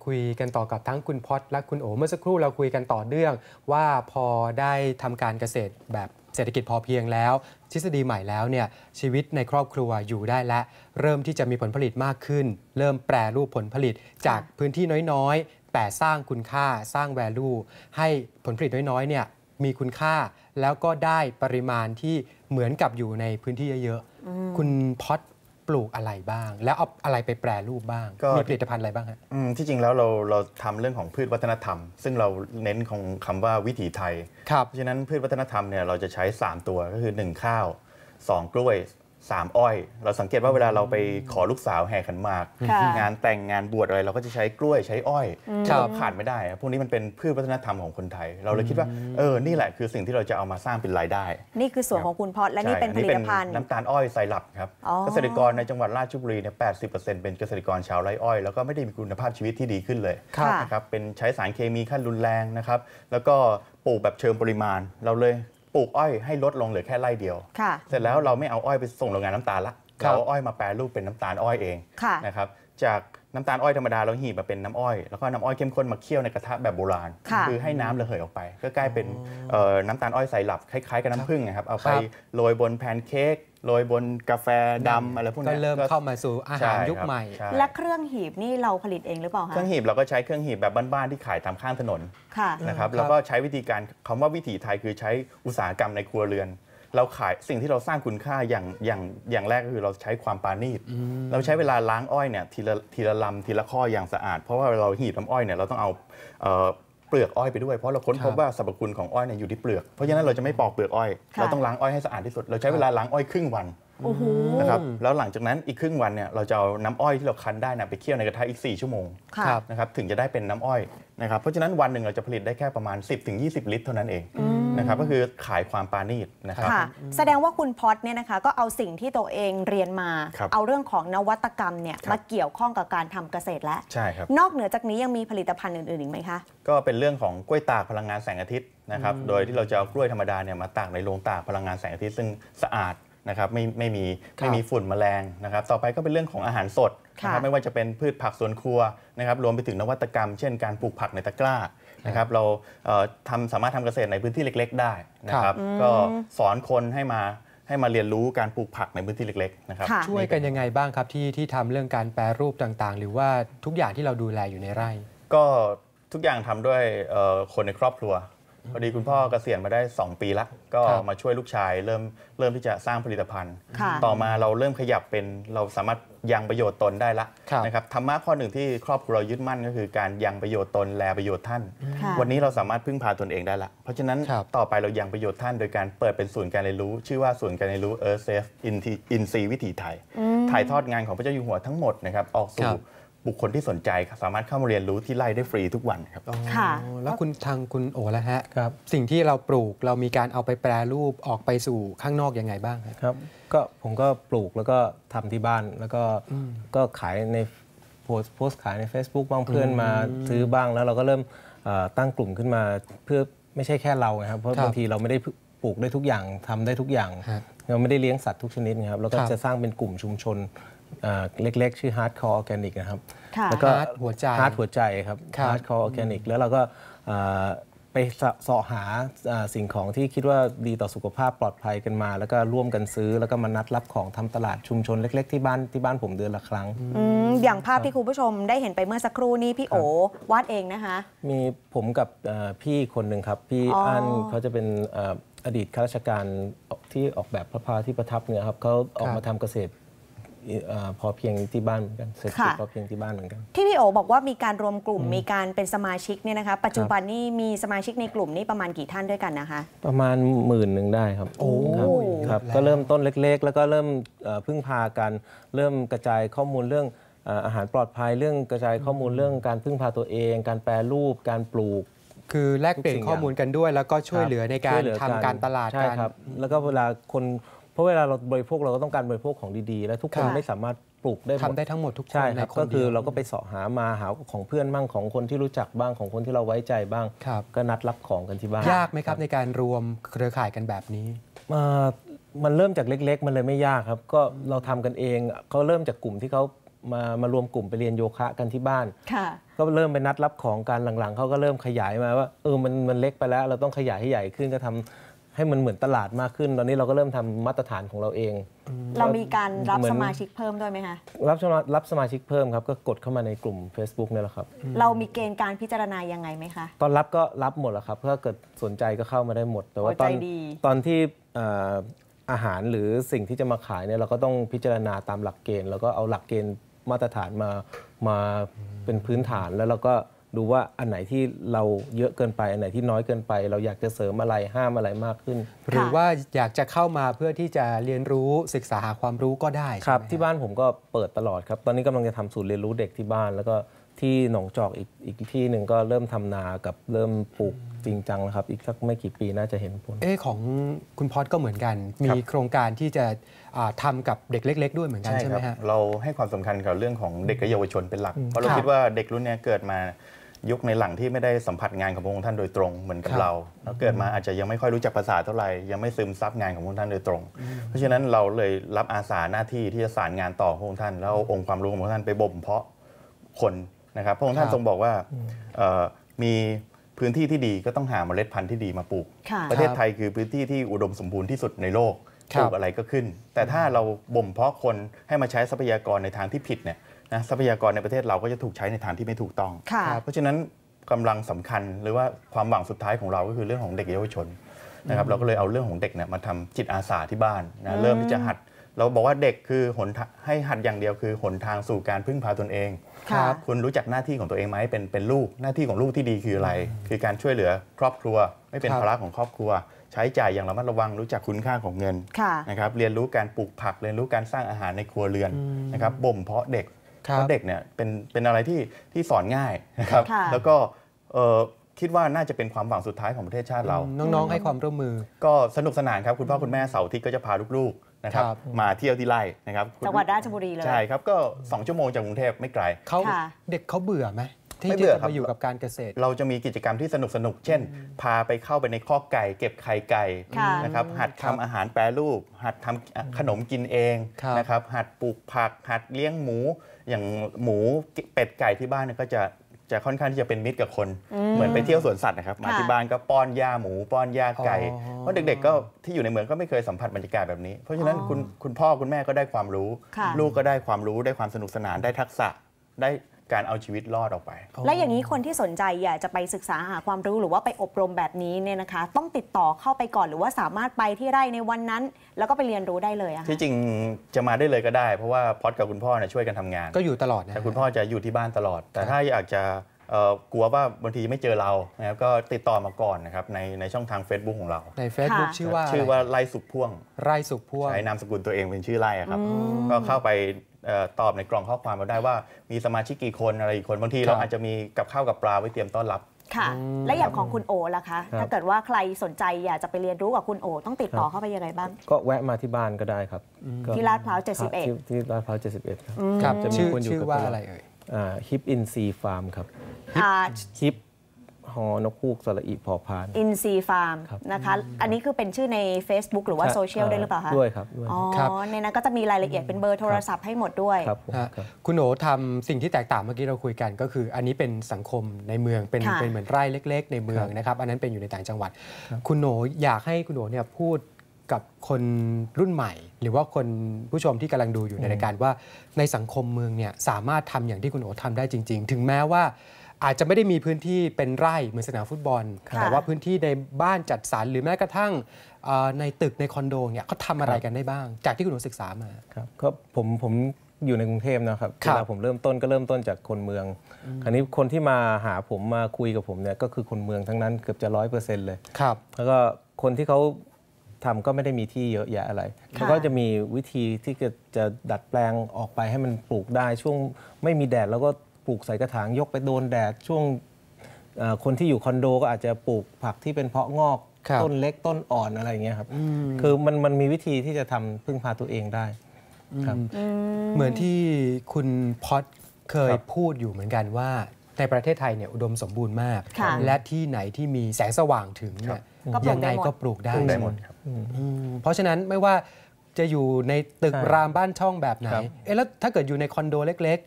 คุยกันต่อกับทั้งคุณพอดและคุณโอเมื่อสักครู่เราคุยกันต่อเรื่อง ว่าพอได้ทำการเกษตรแบบเศรษฐกิจพอเพียงแล้ว ทฤษฎีใหม่แล้วเนี่ยชีวิตในครอบครัวอยู่ได้และ เริ่มที่จะมีผลผลิตมากขึ้น เริ่มแปรรูปผลผลิตจากพื้นที่น้อยๆ แต่สร้างคุณค่าสร้างแวลูให้ผลผลิตน้อยๆเนี่ยมีคุณค่าแล้วก็ได้ปริมาณที่เหมือนกับอยู่ในพื้นที่เยอะๆคุณพอดลูกอะไรบ้าง แล้วเอาอะไรไปแปรรูปบ้างมีผลิตภัณฑ์อะไรบ้างฮะที่จริงแล้วเราเราทำเรื่องของพืชวัฒนธรรม ซึ่งเราเน้นของคำว่าวิถีไทย ครับเพราะฉะนั้นพืชวัฒนธรรมเนี่ยเราจะใช้ 3 ตัว ก็คือ 1 ข้าว 2 กล้วยสามอ้อย เราสังเกตว่าเวลาเราไปขอลูกสาวแห่ขันหมากงานแต่งงานบวชอะไร เราก็จะใช้กล้วยใช้อ้อยเราขาดไม่ได้พวกนี้มันเป็นพืชวัฒนธรรมของคนไทย เราเลยคิดว่า เออ นี่แหละคือสิ่งที่เราจะเอามาสร้างเป็นรายได้ นี่คือส่วนของคุณพอดและนี่เป็นผลิตภัณฑ์ น้ำตาลอ้อยไซรัปครับ เกษตรกรในจังหวัดราชบุรีเนี่ยแปเป็นเกษตรกรชาวไร่อ้อยแล้วก็ไม่ได้มีคุณภาพชีวิตที่ดีขึ้นเลยนะครับเป็นใช้สารเคมีขั้นรุนแรงนะครับ แล้วก็ปลูกแบบเชิงปริมาณเราเลยปลูกอ้อยให้ลดลงเหลือแค่ไร่เดียวเสร็จแล้วเราไม่เอาอ้อย ไปส่งโรงงานน้าตาลละเราอ้อยมาแปรรูปเป็นน้ำตาลอ้อยเองนะครับจากน้ำตาลอ้อยธรรมดาเราหีบมาเป็นน้ำอ้อย แล้วก็น้ำอ้อยเข้มข้นมาเคี่ยวในกระทะแบบโบราณ คือให้น้ำระเหยออกไปก็กลายเป็นน้ำตาลอ้อยใส่หลับคล้ายๆกับน้ำผึ้งนะครับเอาไปโรยบนแพนเค้กโรยบนกาแฟดำอะไรพวกนี้ก็เริ่มเข้ามาสู่อาหารยุคใหม่ และเครื่องหีบนี่เราผลิตเองหรือเปล่าคะเครื่องหีบเราก็ใช้เครื่องหีบแบบบ้านๆที่ขายตามข้างถนนนะครับแล้วก็ใช้วิธีการคำว่าวิถีไทยคือใช้อุตสาหกรรมในครัวเรือน เราขายสิ่งที่เราสร้างคุณค่า อย่างอย่างอย่างแรกก็คือเราใช้ความปาณีตเราใช้เวลาล้างอ้อยเนี่ยทีละทีละลำทีละข้ออย่างสะอาด เพราะว่าเราหีบน้ำอ้อยเนี่ยเราต้องเอาเปลือกอ้อยไปด้วยเพราะเราค้นพบว่าสรรพคุณของอ้อยเนี่ยอยู่ที่เปลือก เพราะฉะนั้นเราจะไม่ปอกเปลือกอ้อยเราต้องล้างอ้อยให้สะอาดที่สุดเราใช้เวลาล้างอ้อยครึ่งวันนะครับแล้วหลังจากนั้นอีกครึ่งวันเนี่ยเราจะเอาน้ำอ้อยที่เราคั้นได้นะไปเคี่ยวในกระทะอีก 4 ชั่วโมงนะครับถึงจะได้เป็นน้ำอ้อยนะครับเพราะฉะนั้นวันหนึ่งเราจะผลิตได้แค่ประมาณ 10-20 ลิตรเท่านั้นเองนะครับก็คือขายความปาณีตนะครับแสดงว่าคุณพอตเนี่ยนะคะก็เอาสิ่งที่ตัวเองเรียนมา เอาเรื่องของนวัตกรรมเนี่ยมาเกี่ยวข้องกับการทำเกษตรแล้วใช่ครับนอกเหนือจากนี้ยังมีผลิตภัณฑ์อื่นๆอีกไหมคะก็เป็นเรื่องของกล้วยตากพลังงานแสงอาทิตย์นะครับโดยที่เราจะเอากล้วยธรรมดาเนี่ยมาตากในโรงตากพลังงานแสงอาทิตย์ซึ่งสะอาดนะครับไม่ไม่มีไม่มีฝุ่นแมลงนะครับต่อไปก็เป็นเรื่องของอาหารสดนะครับไม่ว่าจะเป็นพืชผักสวนครัวนะครับรวมไปถึงนวัตกรรมเช่นการปลูกผักในตะกร้านะครับเราทำสามารถทำเกษตรในพื้นที่เล็ก ๆ ได้นะครับก็สอนคนให้มาให้มาเรียนรู้การปลูกผักในพื้นที่เล็กๆนะครับช่วยกันยังไงบ้างครับที่ที่ทำเรื่องการแปรรูปต่างๆ หรือว่าทุกอย่างที่เราดูแลอยู่ในไร่ ก็ทุกอย่างทำด้วยคนในครอบครัวพอดีคุณพ่อเกษียณมาได้ 2 ปีละก็มาช่วยลูกชาย เริ่มเริ่มที่จะสร้างผลิตภัณฑ์ ต่อมาเราเริ่มขยับเป็นเราสามารถยังประโยชน์ตนได้ละนะครับธรรมะข้อหนึ่งที่ครอบครัวยึดมั่นก็คือ การยังประโยชน์ตนแลประโยชน์ท่าน วันนี้เราสามารถพึ่งพาตนเองได้ละ เพราะฉะนั้นต่อไปเรายังประโยชน์ท่าน โดยการเปิดเป็นศูนย์การเรียนรู้ ชื่อว่าศูนย์การเรียนรู้ Earth Safe อินซีวิถีไทยถ่ายทอดงานของพระเจ้าอยู่หัวทั้งหมดนะครับออกสู่บุคคลที่สนใจสามารถเข้ามาเรียนรู้ที่ไร่ได้ฟรีทุกวันครับค่ะแล้วคุณทางคุณโอแล้วฮะครับสิ่งที่เราปลูกเรามีการเอาไปแปรรูปออกไปสู่ข้างนอกยังไงบ้างครับก็ผมก็ปลูกแล้วก็ทำที่บ้านแล้วก็ก็ขายในโพสโพสขายใน Facebook บ้างเพื่อนมาซื้อบ้างแล้วเราก็เริ่มตั้งกลุ่มขึ้นมาเพื่อไม่ใช่แค่เราครับเพราะบางทีเราไม่ได้ปลูกได้ทุกอย่างทำได้ทุกอย่างเราไม่ได้เลี้ยงสัตว์ทุกชนิดครับแล้วก็จะสร้างเป็นกลุ่มชุมชนเล็กๆ ชื่อฮาร์ดคอร์ออร์แกนะครับ แล้วก็หัวใจาร์ดหัวใจครับ ฮาร์ดคอร์ออร์แกนิก แล้วเราก็ไปเสาะหาสิ่งของที่คิดว่าดีต่อสุขภาพปลอดภัยกันมา แล้วก็ร่วมกันซื้อแล้วก็มานัดรับของทำตลาดชุมชน เล็ก ๆที่บ้านที่บ้านผมเดือนละครั้ง อย่างภาพที่คุณผู้ชมได้เห็นไปเมื่อสักครู่นี้พี่โอวาดเองนะคะ มีผมกับพี่คนหนึ่งครับพี่อั้นเขาจะเป็นอดีตข้าราชการที่ออกแบบพระพาที่ประทับเนี่ยครับเขาออกมาทำเกษตรพอเพียงที่บ้านเหมือนกันเศรษฐกิจพอเพียงที่บ้านเหมือนกันที่พี่โอบอกว่ามีการรวมกลุ่มมีการเป็นสมาชิกเนี่ยนะคะปัจจุบันนี่มีสมาชิกในกลุ่มนี้ประมาณกี่ท่านด้วยกันนะคะ ประมาณหมื่นหนึ่งได้ครับโอ้ครับก็เริ่มต้นเล็กๆ แล้วก็เริ่มพึ่งพากันเริ่มกระจายข้อมูลเรื่องอาหารปลอดภัยเรื่องกระจายข้อมูลเรื่อง การพึ่งพาตัวเอง การแปรรูปการปลูก คือแลกเปลี่ยนข้อมูลกันด้วย แล้วก็ช่วยเหลือในการทำการตลาดกันแล้วก็เวลาคนราะเวลาเราบริโภคเราก็ต้องการบริโภคของดีๆ และทุกคนไม่สามารถปลูกได้ทำได้ทั้งหมดทุกคนใช่ครับก็คือเราก็ไปสอหามาหาของเพื่อนบ้างของคนที่รู้จักบ้างของคนที่เราไว้ใจบ้าง ก็นัดรับของกันที่บ้าน ยากไหมครับ ในการรวมเครือข่ายกันแบบนี้ มันเริ่มจากเล็กๆ มันเลยไม่ยากครับ ก็เราทำกันเองเขาเริ่มจากกลุ่มที่เขามามารวมกลุ่มไปเรียนโยคะกันที่บ้านก็เริ่มไปนัดรับของการหลังๆเขาก็เริ่มขยายมาว่าเออมันมันเล็กไปแล้ว เราต้องขยายให้ใหญ่ขึ้นก็ทำให้มันเหมือนตลาดมากขึ้น ตอนนี้เราก็เริ่มทำมาตรฐานของเราเอง เรามีการรับสมาชิกเพิ่มด้วยไหมคะรับรับสมาชิกเพิ่มครับ ก็กดเข้ามาในกลุ่ม Facebook นี่แหละครับ เรามีเกณฑ์การพิจารณายังไงไหมคะ ตอนรับก็รับหมดแล้วครับถ้าเกิดสนใจก็เข้ามาได้หมด แต่ว่าตอนตอนที่อาหารหรือสิ่งที่จะมาขายเนี่ยเราก็ต้องพิจารณาตามหลักเกณฑ์แล้วก็เอาหลักเกณฑ์มาตรฐานมามาเป็นพื้นฐานแล้วเราก็ดูว่าอันไหนที่เราเยอะเกินไปอันไหนที่น้อยเกินไป เราอยากจะเสริมอะไรห้ามอะไรมากขึ้น หรือว่าอยากจะเข้ามาเพื่อที่จะเรียนรู้ศึกษาหาความรู้ก็ได้ครับที่บ้านผมก็เปิดตลอดครับตอนนี้กำลังจะทำศูนย์เรียนรู้เด็กที่บ้านแล้วก็ที่หนองจอกอีกอีกที่หนึ่งก็เริ่มทำนากับเริ่มปลูกจริงจังแล้วครับ อีกสักไม่กี่ปีน่าจะเห็นผล เอของคุณพอดก็เหมือนกัน มีโครงการที่จะทำกับเด็กเล็ก ๆ ด้วยเหมือนกันใช่ไหมฮะเราให้ความสำคัญกับเรื่องของเด็กเยาวชนเป็นหลักเพราะเราคิดว่าเด็กรุ่นนี้เกิดมายุคในหลังที่ไม่ได้สัมผัสงานของพระองค์ท่านโดยตรงเหมือนกับเราแล้วเกิดมาอาจจะยังไม่ค่อยรู้จักภาษาเท่าไหร่ยังไม่ซึมซับงานของพระองค์ท่านโดยตรง เพราะฉะนั้นเราเลยรับอาสาหน้าที่ที่จะสานงานต่อพระองค์ท่าน แล้วองค์ความรู้ของพระองค์ท่านไปบ่มเพาะคนนะครับพระองค์ท่านทรงบอกว่ามีพื้นที่ที่ดีก็ต้องหาเมล็ดพันธุ์ที่ดีมาปลูก ประเทศไทยคือพื้นที่ที่อุดมสมบูรณ์ที่สุดในโลกปลูกอะไรก็ขึ้น แต่ถ้าเราบ่มเพาะคนให้มาใช้ทรัพยากรในทางที่ผิดเนี่ยนะทรัพยากรในประเทศเราก็จะถูกใช้ในทางที่ไม่ถูกต้องเพราะฉะนั้นกำลังสำคัญหรือว่าความหวังสุดท้ายของเราก็คือเรื่องของเด็กเยาวชนนะครับเราก็เลยเอาเรื่องของเด็กเนี่ยมาทำจิตอาสาที่บ้านนะเริ่มที่จะหัด เราบอกว่าเด็กคือหนให้หัดอย่างเดียวคือหนทางสู่การพึ่งพาตนเองครับคุณรู้จักหน้าที่ของตัวเองไหมเป็นเป็นลูกหน้าที่ของลูกที่ดีคืออะไร คือการช่วยเหลือครอบครัว ไม่เป็นภาระของครอบครัว ใช้จ่ายอย่างระมัดระวังรู้จักคุณค่าของเงินนะครับเรียนรู้การปลูกผักเรียนรู้การสร้างอาหารในครัวเรือนนะครับบ่มเพาะเด็กเพราะเด็กเนี่ยเป็นเป็นอะไรที่ที่สอนง่ายนะครับแล้วก็คิดว่าน่าจะเป็นความหวังสุดท้ายของประเทศชาติเรา น้อง ๆ ให้ความร่วมมือ ก็สนุกสนานครับ คุณพ่อคุณแม่เสาร์อาทิตย์ก็จะพาลูกๆนะครับมาเที่ยวที่ไร่นะครับ จังหวัดราชบุรีเลย ใช่ครับ ก็ 2 ชั่วโมงจากกรุงเทพไม่ไกลเขาเด็กเขาเบื่อไหมที่จะมาอยู่กับการเกษตรเราจะมีกิจกรรมที่สนุกสนุก เช่น พาไปเข้าไปในคอกไก่ เก็บไข่ไก่นะครับหัดทำอาหารแปรรูปหัดทำขนมกินเองนะครับ หัดปลูกผัก หัดเลี้ยงหมูอย่างหมูเป็ดไก่ที่บ้านเนี่ยก็จะจะค่อนข้างที่จะเป็นมิตรกับคน เหมือนไปเที่ยวสวนสัตว์นะครับมาที่บ้านก็ป้อนหญ้าหมู ป้อนหญ้าไก่เพราะเด็ก ๆ ก็ที่อยู่ในเมืองก็ไม่เคยสัมผัสบรรยากาศแบบนี้ เพราะฉะนั้นคุณคุณพ่อคุณแม่ก็ได้ความรู้ ลูกก็ได้ความรู้ได้ความสนุกสนานได้ทักษะได้การเอาชีวิตรอดออกไป และอย่างนี้คนที่สนใจอยากจะไปศึกษาหาความรู้หรือว่าไปอบรมแบบนี้เนี่ยนะคะต้องติดต่อเข้าไปก่อนหรือว่าสามารถไปที่ไร่ในวันนั้น แล้วก็ไปเรียนรู้ได้เลยอะที่จริงจะมาได้เลยก็ได้ เพราะว่าพอดกับคุณพ่อเนี่ยช่วยกันทำงาน ก็อยู่ตลอดนะแต่คุณพ่อจะอยู่ที่บ้านตลอด แต่ถ้าอยากจะกลัวว่าบางทีไม่เจอเรานะครับก็ติดต่อมาก่อนนะครับในในช่องทาง Facebook ของเราใน Facebook ชื่อว่าชื่อว่าไร่สุขพ่วงไร่สุขพ่วงใช้นามสกุลตัวเองเป็นชื่อไร่ครับก็เข้าไปตอบในกล่องข้อความเราได้ว่ามีสมาชิกกี่คนอะไรกี่คน บางทีเราอาจจะมีกับข้าวกับปลาไว้เตรียมต้อนรับค่ะ และอย่างของคุณโอล่ะคะ ถ้าเกิดว่าใครสนใจอยากจะไปเรียนรู้กับคุณโอ ต้องติดต่อเข้าไปยังไงบ้าง ก็แวะมาที่บ้านก็ได้ครับที่ลาดพร้าว71ที่ลาดพร้าว 71 ครับจะมีคนอยู่กับชื่อว่าอะไรเอ่ยฮิปอินซีฟาร์มครับฮิปฮอนกฮูกสระอีพอพานอินซีฟาร์มนะคะอันนี้คือเป็นชื่อใน Facebook หรือว่าโซเชียลได้หรือเปล่าคะด้วยครับด้วยอ๋อครับในนั้นก็จะมีรายละเอียดเป็นเบอร์โทรศัพท์ให้หมดด้วยครับผมคุณโหนทำสิ่งที่แตกต่างเมื่อกี้เราคุยกันก็คืออันนี้เป็นสังคมในเมืองเป็นเป็นเหมือนไร่เล็ก ๆในเมืองนะครับ อันนั้นเป็นอยู่ในต่างจังหวัด คุณโหนอยากให้คุณโนเนี่ยพูดกับคนรุ่นใหม่ หรือว่าคนผู้ชมที่กำลังดูอยู่ในรายการว่า ในสังคมเมืองเนี่ยสามารถทำอย่างที่คุณโหนทำได้จริง ๆ ถึงแม้ว่าอาจจะไม่ได้มีพื้นที่เป็นไร่เหมือนสนามฟุตบอลแต่ว่าพื้นที่ในบ้านจัดสรรหรือแม้กระทั่ง ในตึกในคอนโดเนี่ยเขาทำอะไรกันได้บ้าง จากที่คุณหนูศึกษามา ครับ ก็ผมผมอยู่ในกรุงเทพนะครับเวลาผมเริ่มต้นก็เริ่มต้นจากคนเมือง คราวนี้คนที่มาหาผมมาคุยกับผมเนี่ยก็คือคนเมืองทั้งนั้นเกือบจะร้อยเปอร์เซ็นต์เลย ครับ แล้วก็คนที่เขาทำก็ไม่ได้มีที่เยอะแยะอะไรแล้วก็จะมีวิธีที่จะดัดแปลงออกไปให้มันปลูกได้ช่วงไม่มีแดดแล้วก็ปลูกใส่กระถาง ยกไปโดนแดด ช่วงคนที่อยู่คอนโดก็อาจจะปลูกผักที่เป็นเพาะงอก ต้นเล็กต้นอ่อนอะไรอย่างเงี้ยครับคือมันมันมีวิธีที่จะทำพึ่งพาตัวเองได้ครับเหมือนที่คุณพอดเคยพูดอยู่เหมือนกันว่า ในประเทศไทยเนี่ยอุดมสมบูรณ์มาก และที่ไหนที่มีแสงสว่างถึงเนี่ยยังไงก็ปลูกได้หมดเพราะฉะนั้นไม่ว่าจะอยู่ในตึกรามบ้านช่องแบบไหนเอ๊ะแล้วถ้าเกิดอยู่ในคอนโดเล็ก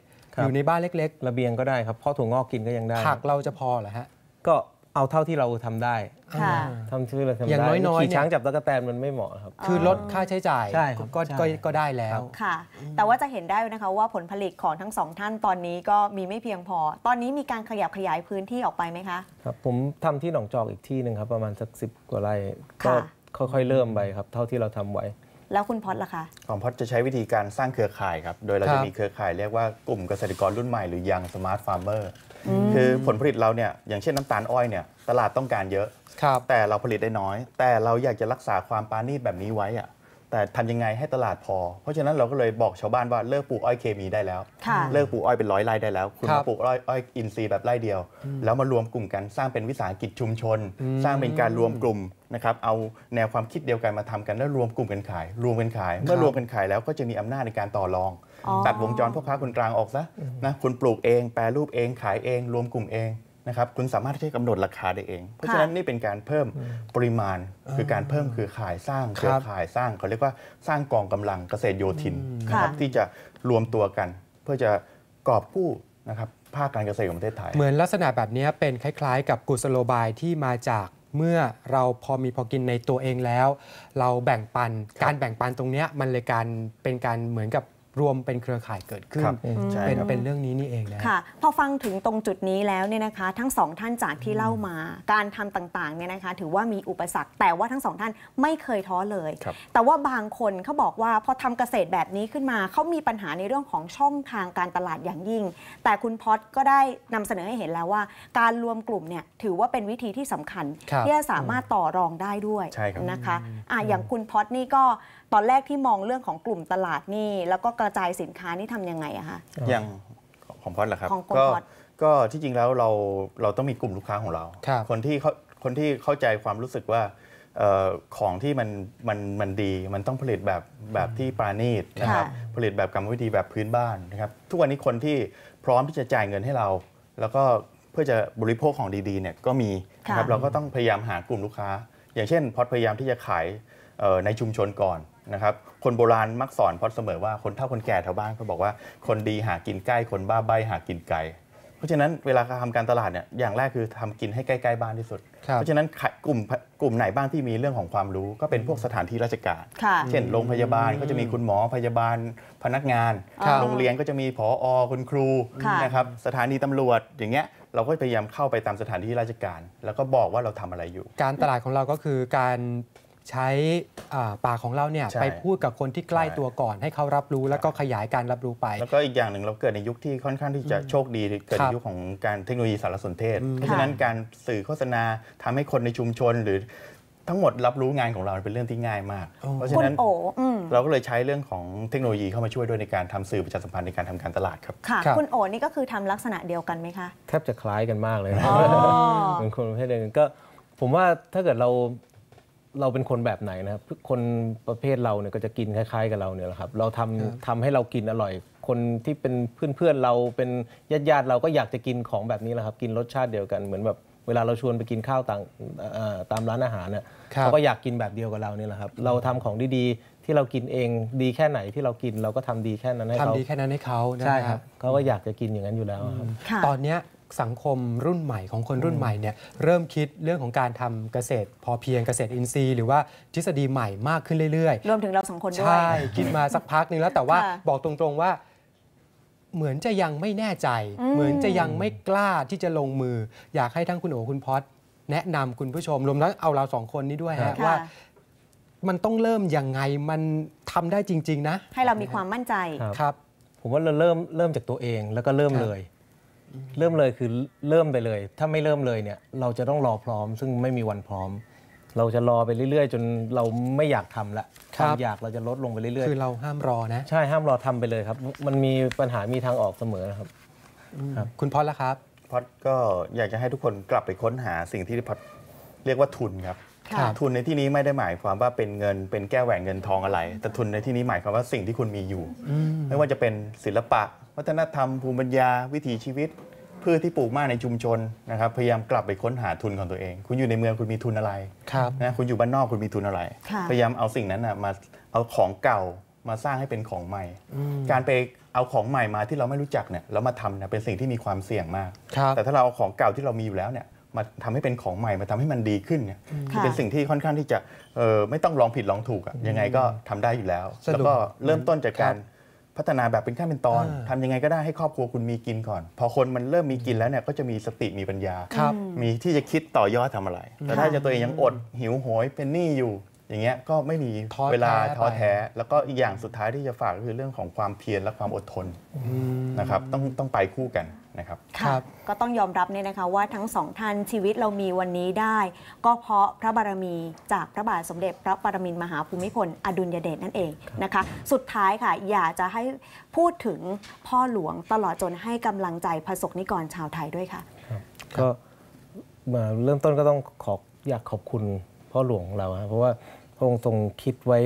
อยู่ในบ้านเล็กๆ ระเบียงก็ได้ครับเพราะถั่วงอกกินก็ยังได้ผักเราจะพอเหรอฮะก็เอาเท่าที่เราทำได้ทำชื่อเราทำได้อย่างน้อยๆขี่ช้างจับตะกแตนมันไม่เหมาะครับ คือลดค่าใช้จ่าย ก็ก็ได้แล้วค่ะ แต่ว่าจะเห็นได้นะคะว่าผลผลิตของทั้งสองท่านตอนนี้ก็มีไม่เพียงพอ ตอนนี้มีการขยับขยายพื้นที่ออกไปไหมคะ ครับผมทำที่หนองจอกอีกที่หนึ่งครับประมาณสักสิบกว่าไร่ก็ค่อยๆเริ่มไปครับ เท่าที่เราทำไว้แล้วคุณพอดล่ะคะ ของพอดจะใช้วิธีการสร้างเครือข่ายครับ โดยเราจะมีเครือข่ายเรียกว่ากลุ่มเกษตรกรรุ่นใหม่ หรือยังสมาร์ทฟาร์มเมอร์ คือผลผลิตเราเนี่ยอย่างเช่นน้ำตาลอ้อยเนี่ยตลาดต้องการเยอะ แต่เราผลิตได้น้อย แต่เราอยากจะรักษาความปานีตแบบนี้ไว้อะแต่ทำยังไงให้ตลาดพอ เพราะฉะนั้นเราก็เลยบอกชาวบ้านว่าเลิกปลูกอ้อยเคมีได้แล้วเลิกปลูกอ้อยเป็นร้อยไร่ได้แล้ว คุณมาปลูกอ้อยอ้อยอินทรีย์แบบไร่เดียว แล้วมารวมกลุ่มกันสร้างเป็นวิสาหกิจชุมชน สร้างเป็นการรวมกลุ่มนะครับเอาแนวความคิดเดียวกันมาทำกัน แล้วรวมกลุ่มกันขาย รวมกันขาย เมื่อรวมกันขายแล้วก็จะมีอำนาจในการต่อรองตัดวงจรพ่อค้าคนกลางออกซะนะคุณปลูกเอง แปรรูปเองขายเอง รวมกลุ่มเองนะครับคุณสามารถที่จะกำหนดราคาได้เอง เพราะฉะนั้นนี่เป็นการเพิ่มปริมาณ คือการเพิ่มคือขายสร้างเครือข่ายสร้างเขาเรียกว่าสร้างกองกำลังเกษตรโยธินนะครับที่จะรวมตัวกัน เพื่อจะกอบกู้นะครับภาคการเกษตรของประเทศไทยเหมือนลักษณะแบบนี้เป็นคล้ายๆ กับกุศโลบายที่มาจากเมื่อเราพอมีพอกินในตัวเองแล้ว เราแบ่งปันการแบ่งปันตรงนี้มันเลยการเป็นการเหมือนกับรวมเป็นเครือข่ายเกิดขึ้น เป็นเป็นเรื่องนี้นี่เองนะค่ะ พอฟังถึงตรงจุดนี้แล้วเนี่ยนะคะ ทั้งสองท่านจากที่เล่ามาการทำต่างๆเนี่ยนะคะ ถือว่ามีอุปสรรคแต่ว่าทั้งสองท่านไม่เคยท้อเลย แต่ว่าบางคนเขาบอกว่าพอทำเกษตรแบบนี้ขึ้นมา เขามีปัญหาในเรื่องของช่องทางการตลาดอย่างยิ่ง แต่คุณพอดก็ได้นำเสนอให้เห็นแล้วว่า การรวมกลุ่มเนี่ยถือว่าเป็นวิธีที่สำคัญคที่จะสามารถต่อรองได้ด้วยนะคะอ่ะอย่างคุณพอดนี่ก็ตอนแรกที่มองเรื่องของกลุ่มตลาดนี่แล้วก็กระจายสินค้านี่ทำยังไงอะคะอย่างของพอดเหรอครับของก็ก็ที่จริงแล้วเราเราต้องมีกลุ่มลูกค้าของเรา คนที่เขาคนที่เข้าใจความรู้สึกว่าของที่มันมันมันดี มันต้องผลิตแบบแบบที่ปราณีตนะครับผลิตแบบกรรมวิธีแบบพื้นบ้านนะครับ ทุกวันนี้คนที่พร้อมที่จะจ่ายเงินให้เรา แล้วก็เพื่อจะบริโภคของดีๆเนี่ยก็มีนะครับเราก็ต้องพยายามหากลุ่มลูกค้า อย่างเช่น พอดพยายามที่จะขายในชุมชนก่อนนะครับ คนโบราณมักสอนพอดเสมอว่าคนเท่าคนแก่แถวบ้านเขาบอกว่าคนดีหากินใกล้ คนบ้าใบ หากินไกล เพราะฉะนั้นเวลาทำการตลาดเนี่ยอย่างแรกคือทำกินให้ใกล้ๆบ้านที่สุด เพราะฉะนั้นกลุ่มกลุ่มไหนบ้างที่มีเรื่องของความรู้ก็เป็นพวกสถานที่ราชการเช่นโรงพยาบาลก็จะมีคุณหมอพยาบาล พนักงานโรงเรียนก็จะมีผออคุณครูนะครับสถานีตำรวจอย่างเงี้ยเราก็พยายามเข้าไปตามสถานที่ราชการ แล้วก็บอกว่าเราทำอะไรอยู่ การตลาดของเราก็คือการใช้ปากของเราเนี่ย ไปพูดกับคนที่ใกล้ตัวก่อน ให้เขารับรู้แล้วก็ขยายการรับรู้ไป แล้วก็อีกอย่างหนึ่งเราเกิดในยุคที่ค่อนข้างที่จะโชคดีเกิดในยุคของการเทคโนโลยีสารสนเทศ เพราะฉะนั้นการสื่อโฆษณาทำให้คนในชุมชนหรือทั้งหมดรับรู้งานของเรา เป็นเรื่องที่ง่ายมากเพราะฉะนั้นเราก็เลยใช้เรื่องของเทคโนโลยีเข้ามาช่วยด้วยในการทำสื่อประชาสัมพันธ์ในการทำการตลาดครับค่ะคุณโอนี่ก็คือทำลักษณะเดียวกันไหมคะแทบจะคล้ายกันมากเลยบาเนคนประเภทเดียวกันก็ผมว่าถ้าเกิดเราเราเป็นคนแบบไหนนะครับ คนประเภทเราเนี่ยก็จะกินคล้ายๆกับเราเนี่ยแหละครับ เราทำทำให้เรากินอร่อย คนที่เป็นเพื่อนๆเราเป็นญาติญาติเราก็อยากจะกินของแบบนี้แหละครับ กินรสชาติเดียวกันเหมือนแบบเวลาเราชวนไปกินข้าวต่างตามร้านอาหารเนี่ยเขาก็อยากกินแบบเดียวกับเราเนี่ยแหละครับเราทำของดีๆ ที่เรากินเองดีแค่ไหนที่เรากินเราก็ทำดีแค่นั้นให้เขาทำดีแค่นั้นให้เขาใช่ครับเขาก็อยากจะกินอย่างนั้นอยู่แล้วครับตอนเนี้ยสังคมรุ่นใหม่ของคนรุ่นใหม่เนี่ยเริ่มคิดเรื่องของการทำเกษตร พอเพียงเกษตรอินทรีย์หรือว่าทฤษฎีใหม่มากขึ้นเรื่อยๆ รวมถึงเราสองคนด้วยใช่คิดมาสักพักนึงแล้วแต่ว่าบอกตรงๆว่าเหมือนจะยังไม่แน่ใจ เหมือนจะยังไม่กล้าที่จะลงมือ อยากให้ทั้งคุณโอคุณพอดแนะนำคุณผู้ชม รวมทั้งเอาเราสองคนนี้ด้วยฮะว่ามันต้องเริ่มยังไงมันทำได้จริง ๆ นะ ให้เรามีความมั่นใจครับผมว่าเราเริ่มเริ่มจากตัวเองแล้วก็เริ่มเลยเริ่มเลยคือเริ่มไปเลย ถ้าไม่เริ่มเลยเนี่ย เราจะต้องรอพร้อม ซึ่งไม่มีวันพร้อม เราจะรอไปเรื่อยๆ จนเราไม่อยากทำละความอยากเราจะลดลงไปเรื่อยๆคือเราห้ามรอนะ ใช่ ห้ามรอทำไปเลยครับ มันมีปัญหามีทางออกเสมอนะครับคุณพอดละครับพอดก็อยากจะให้ทุกคนกลับไปค้นหาสิ่งที่พอดเรียกว่าทุนครับทุนในที่นี้ไม่ได้หมายความว่าเป็นเงินเป็นแก้วแหวนเงินทองอะไร แต่ทุนในที่นี้หมายความว่าสิ่งที่คุณมีอยู่ไม่ว่าจะเป็นศิลปะ วัฒนธรรมภูมิปัญญาวิถีชีวิตพืชที่ปลูกมากในชุมชนนะครับพยายามกลับไปค้นหาทุนของตัวเอง คุณอยู่ในเมืองคุณมีทุนอะไรนะคุณอยู่บ้านนอกคุณมีทุนอะไร พยายามเอาสิ่งนั้นนะมาเอาของเก่ามาสร้างให้เป็นของใหม่การไปเอาของใหม่มาที่เราไม่รู้จักเนี่ยแล้วมาทำเนี่ยเป็นสิ่งที่มีความเสี่ยงมาก แต่ถ้าเราเอาของเก่าที่เรามีอยู่แล้วเนี่ยมาทำให้เป็นของใหม่มาทำให้มันดีขึ้นเนี่ยเป็นสิ่งที่ค่อนข้างที่จะไม่ต้องลองผิดลองถูกอะยังไงก็ทำได้อยู่แล้ว แล้วก็เริ่มต้นจากการพัฒนาแบบเป็นขั้นเป็นตอน ทำยังไงก็ได้ ให้ครอบครัวคุณมีกินก่อน พอคนมันเริ่มมีกินแล้วเนี่ยก็จะมีสติมีปัญญา มีที่จะคิดต่อยอดทำอะไรแต่ถ้าจะตัวเองยังอดหิวโหยเป็นหนี้อยู่ อย่างเงี้ยก็ไม่มีเวลาท้อแท้ แล้วก็อีกอย่างสุดท้ายที่จะฝากก็คือเรื่องของความเพียรและความอดทนนะครับต้องต้องไปคู่กันนะครับครับก็ต้องยอมรับเนี่ยนะคะว่าทั้งสองท่าน ชีวิตเรามีวันนี้ได้ ก็เพราะพระบารมีจากพระบาทสมเด็จพระปรมินทรมหาภูมิพลอดุลยเดชนั่นเองนะคะสุดท้ายค่ะ อยากจะให้พูดถึงพ่อหลวงตลอดจนให้กำลังใจ พระส์นิกร ชาวไทยด้วยค่ะก็มาเริ่มต้นก็ต้องขออยากขอบคุณ พ่อหลวงเราครับเพราะว่าพระองค์ทรงคิดไว้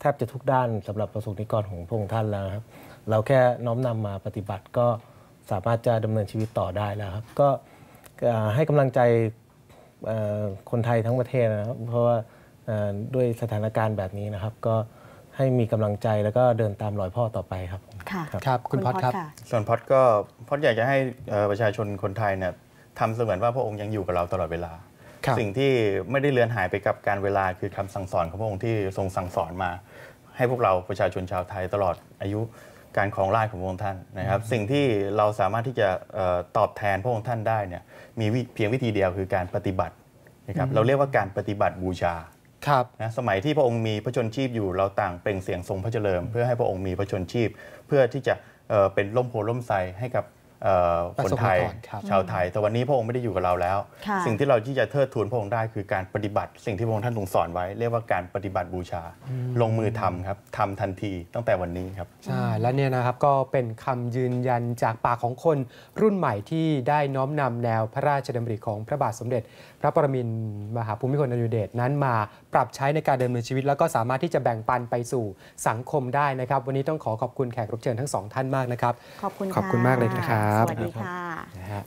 แทบจะทุกด้านสำหรับประสบนิกรของพระองค์ท่านแล้วครับ เราแค่น้อมนำมาปฏิบัติก็สามารถจะดำเนินชีวิตต่อได้แล้วครับ ก็ให้กำลังใจคนไทยทั้งประเทศนะครับเพราะว่าด้วยสถานการณ์แบบนี้นะครับ ก็ให้มีกำลังใจแล้วก็เดินตามรอยพ่อต่อไปครับค่ะครับคุณพอดครับส่วนพอดก็พอดอยากจะให้ประชาชนคนไทยเนี่ยทำเสมือนว่าพระองค์ยังอยู่กับเราตลอดเวลา สิ่งที่ไม่ได้เลือนหายไปกับการเวลาคือคำสั่งสอนของพระองค์ที่ทรงสั่งสอนมา ให้พวกเราประชาชนชาวไทยตลอดอายุการของราชของพระองค์ท่านนะครับ สิ่งที่เราสามารถที่จะตอบแทนพระองค์ท่านได้เนี่ยมีเพียงวิธีเดียวคือการปฏิบัตินะครับเราเรียกว่าการปฏิบัติบูชาครับนะสมัยที่พระองค์มีพระชนชีพอยู่เราต่างเปล่งเสียงทรงพระเจริญเพื่อให้พระองค์มีพระชนชีพ เพื่อที่จะเป็นล่มโพล่มไทรให้กับคนไทยชาวไทย แต่วันนี้พระองค์ไม่ได้อยู่กับเราแล้ว สิ่งที่เราที่จะเทิดทูนพระองค์ได้คือการปฏิบัติ สิ่งที่พระองค์ท่านทรงสอนไว้ เรียกว่าการปฏิบัติบูชาลงมือทำครับทำทันทีตั้งแต่วันนี้ครับใช่แล้วเนี่ยนะครับก็เป็นคำยืนยันจากปากของคนรุ่นใหม่ที่ได้น้อมนำแนวพระราชดำริของพระบาทสมเด็จ พระปรมินมหาภูมิพลอดุลยเดชนั้นมาปรับใช้ในการดำเนินชีวิต แล้วก็สามารถที่จะแบ่งปันไปสู่สังคมได้นะครับ วันนี้ต้องขอขอบคุณแขกรับเชิญทั้งสองท่านมากนะครับ ขอบคุณขอบคุณมากเลยนะครับสวัสดีค่ะ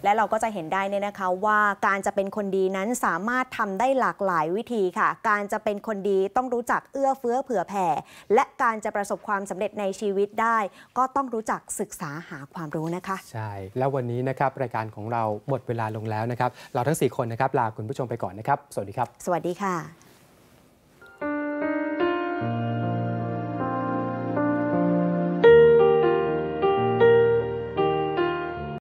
และเราก็จะเห็นได้เนี่ยนะคะว่าการจะเป็นคนดีนั้นสามารถทำได้หลากหลายวิธีค่ะ การจะเป็นคนดีต้องรู้จักเอื้อเฟื้อเผื่อแผ่ และการจะประสบความสำเร็จในชีวิตได้ ก็ต้องรู้จักศึกษาหาความรู้นะคะ ใช่ แล้ววันนี้นะครับรายการของเราหมดเวลาลงแล้วนะครับ เราทั้ง 4 คนนะครับลาคุณผู้ชมไปก่อนนะครับ สวัสดีครับ สวัสดีค่ะ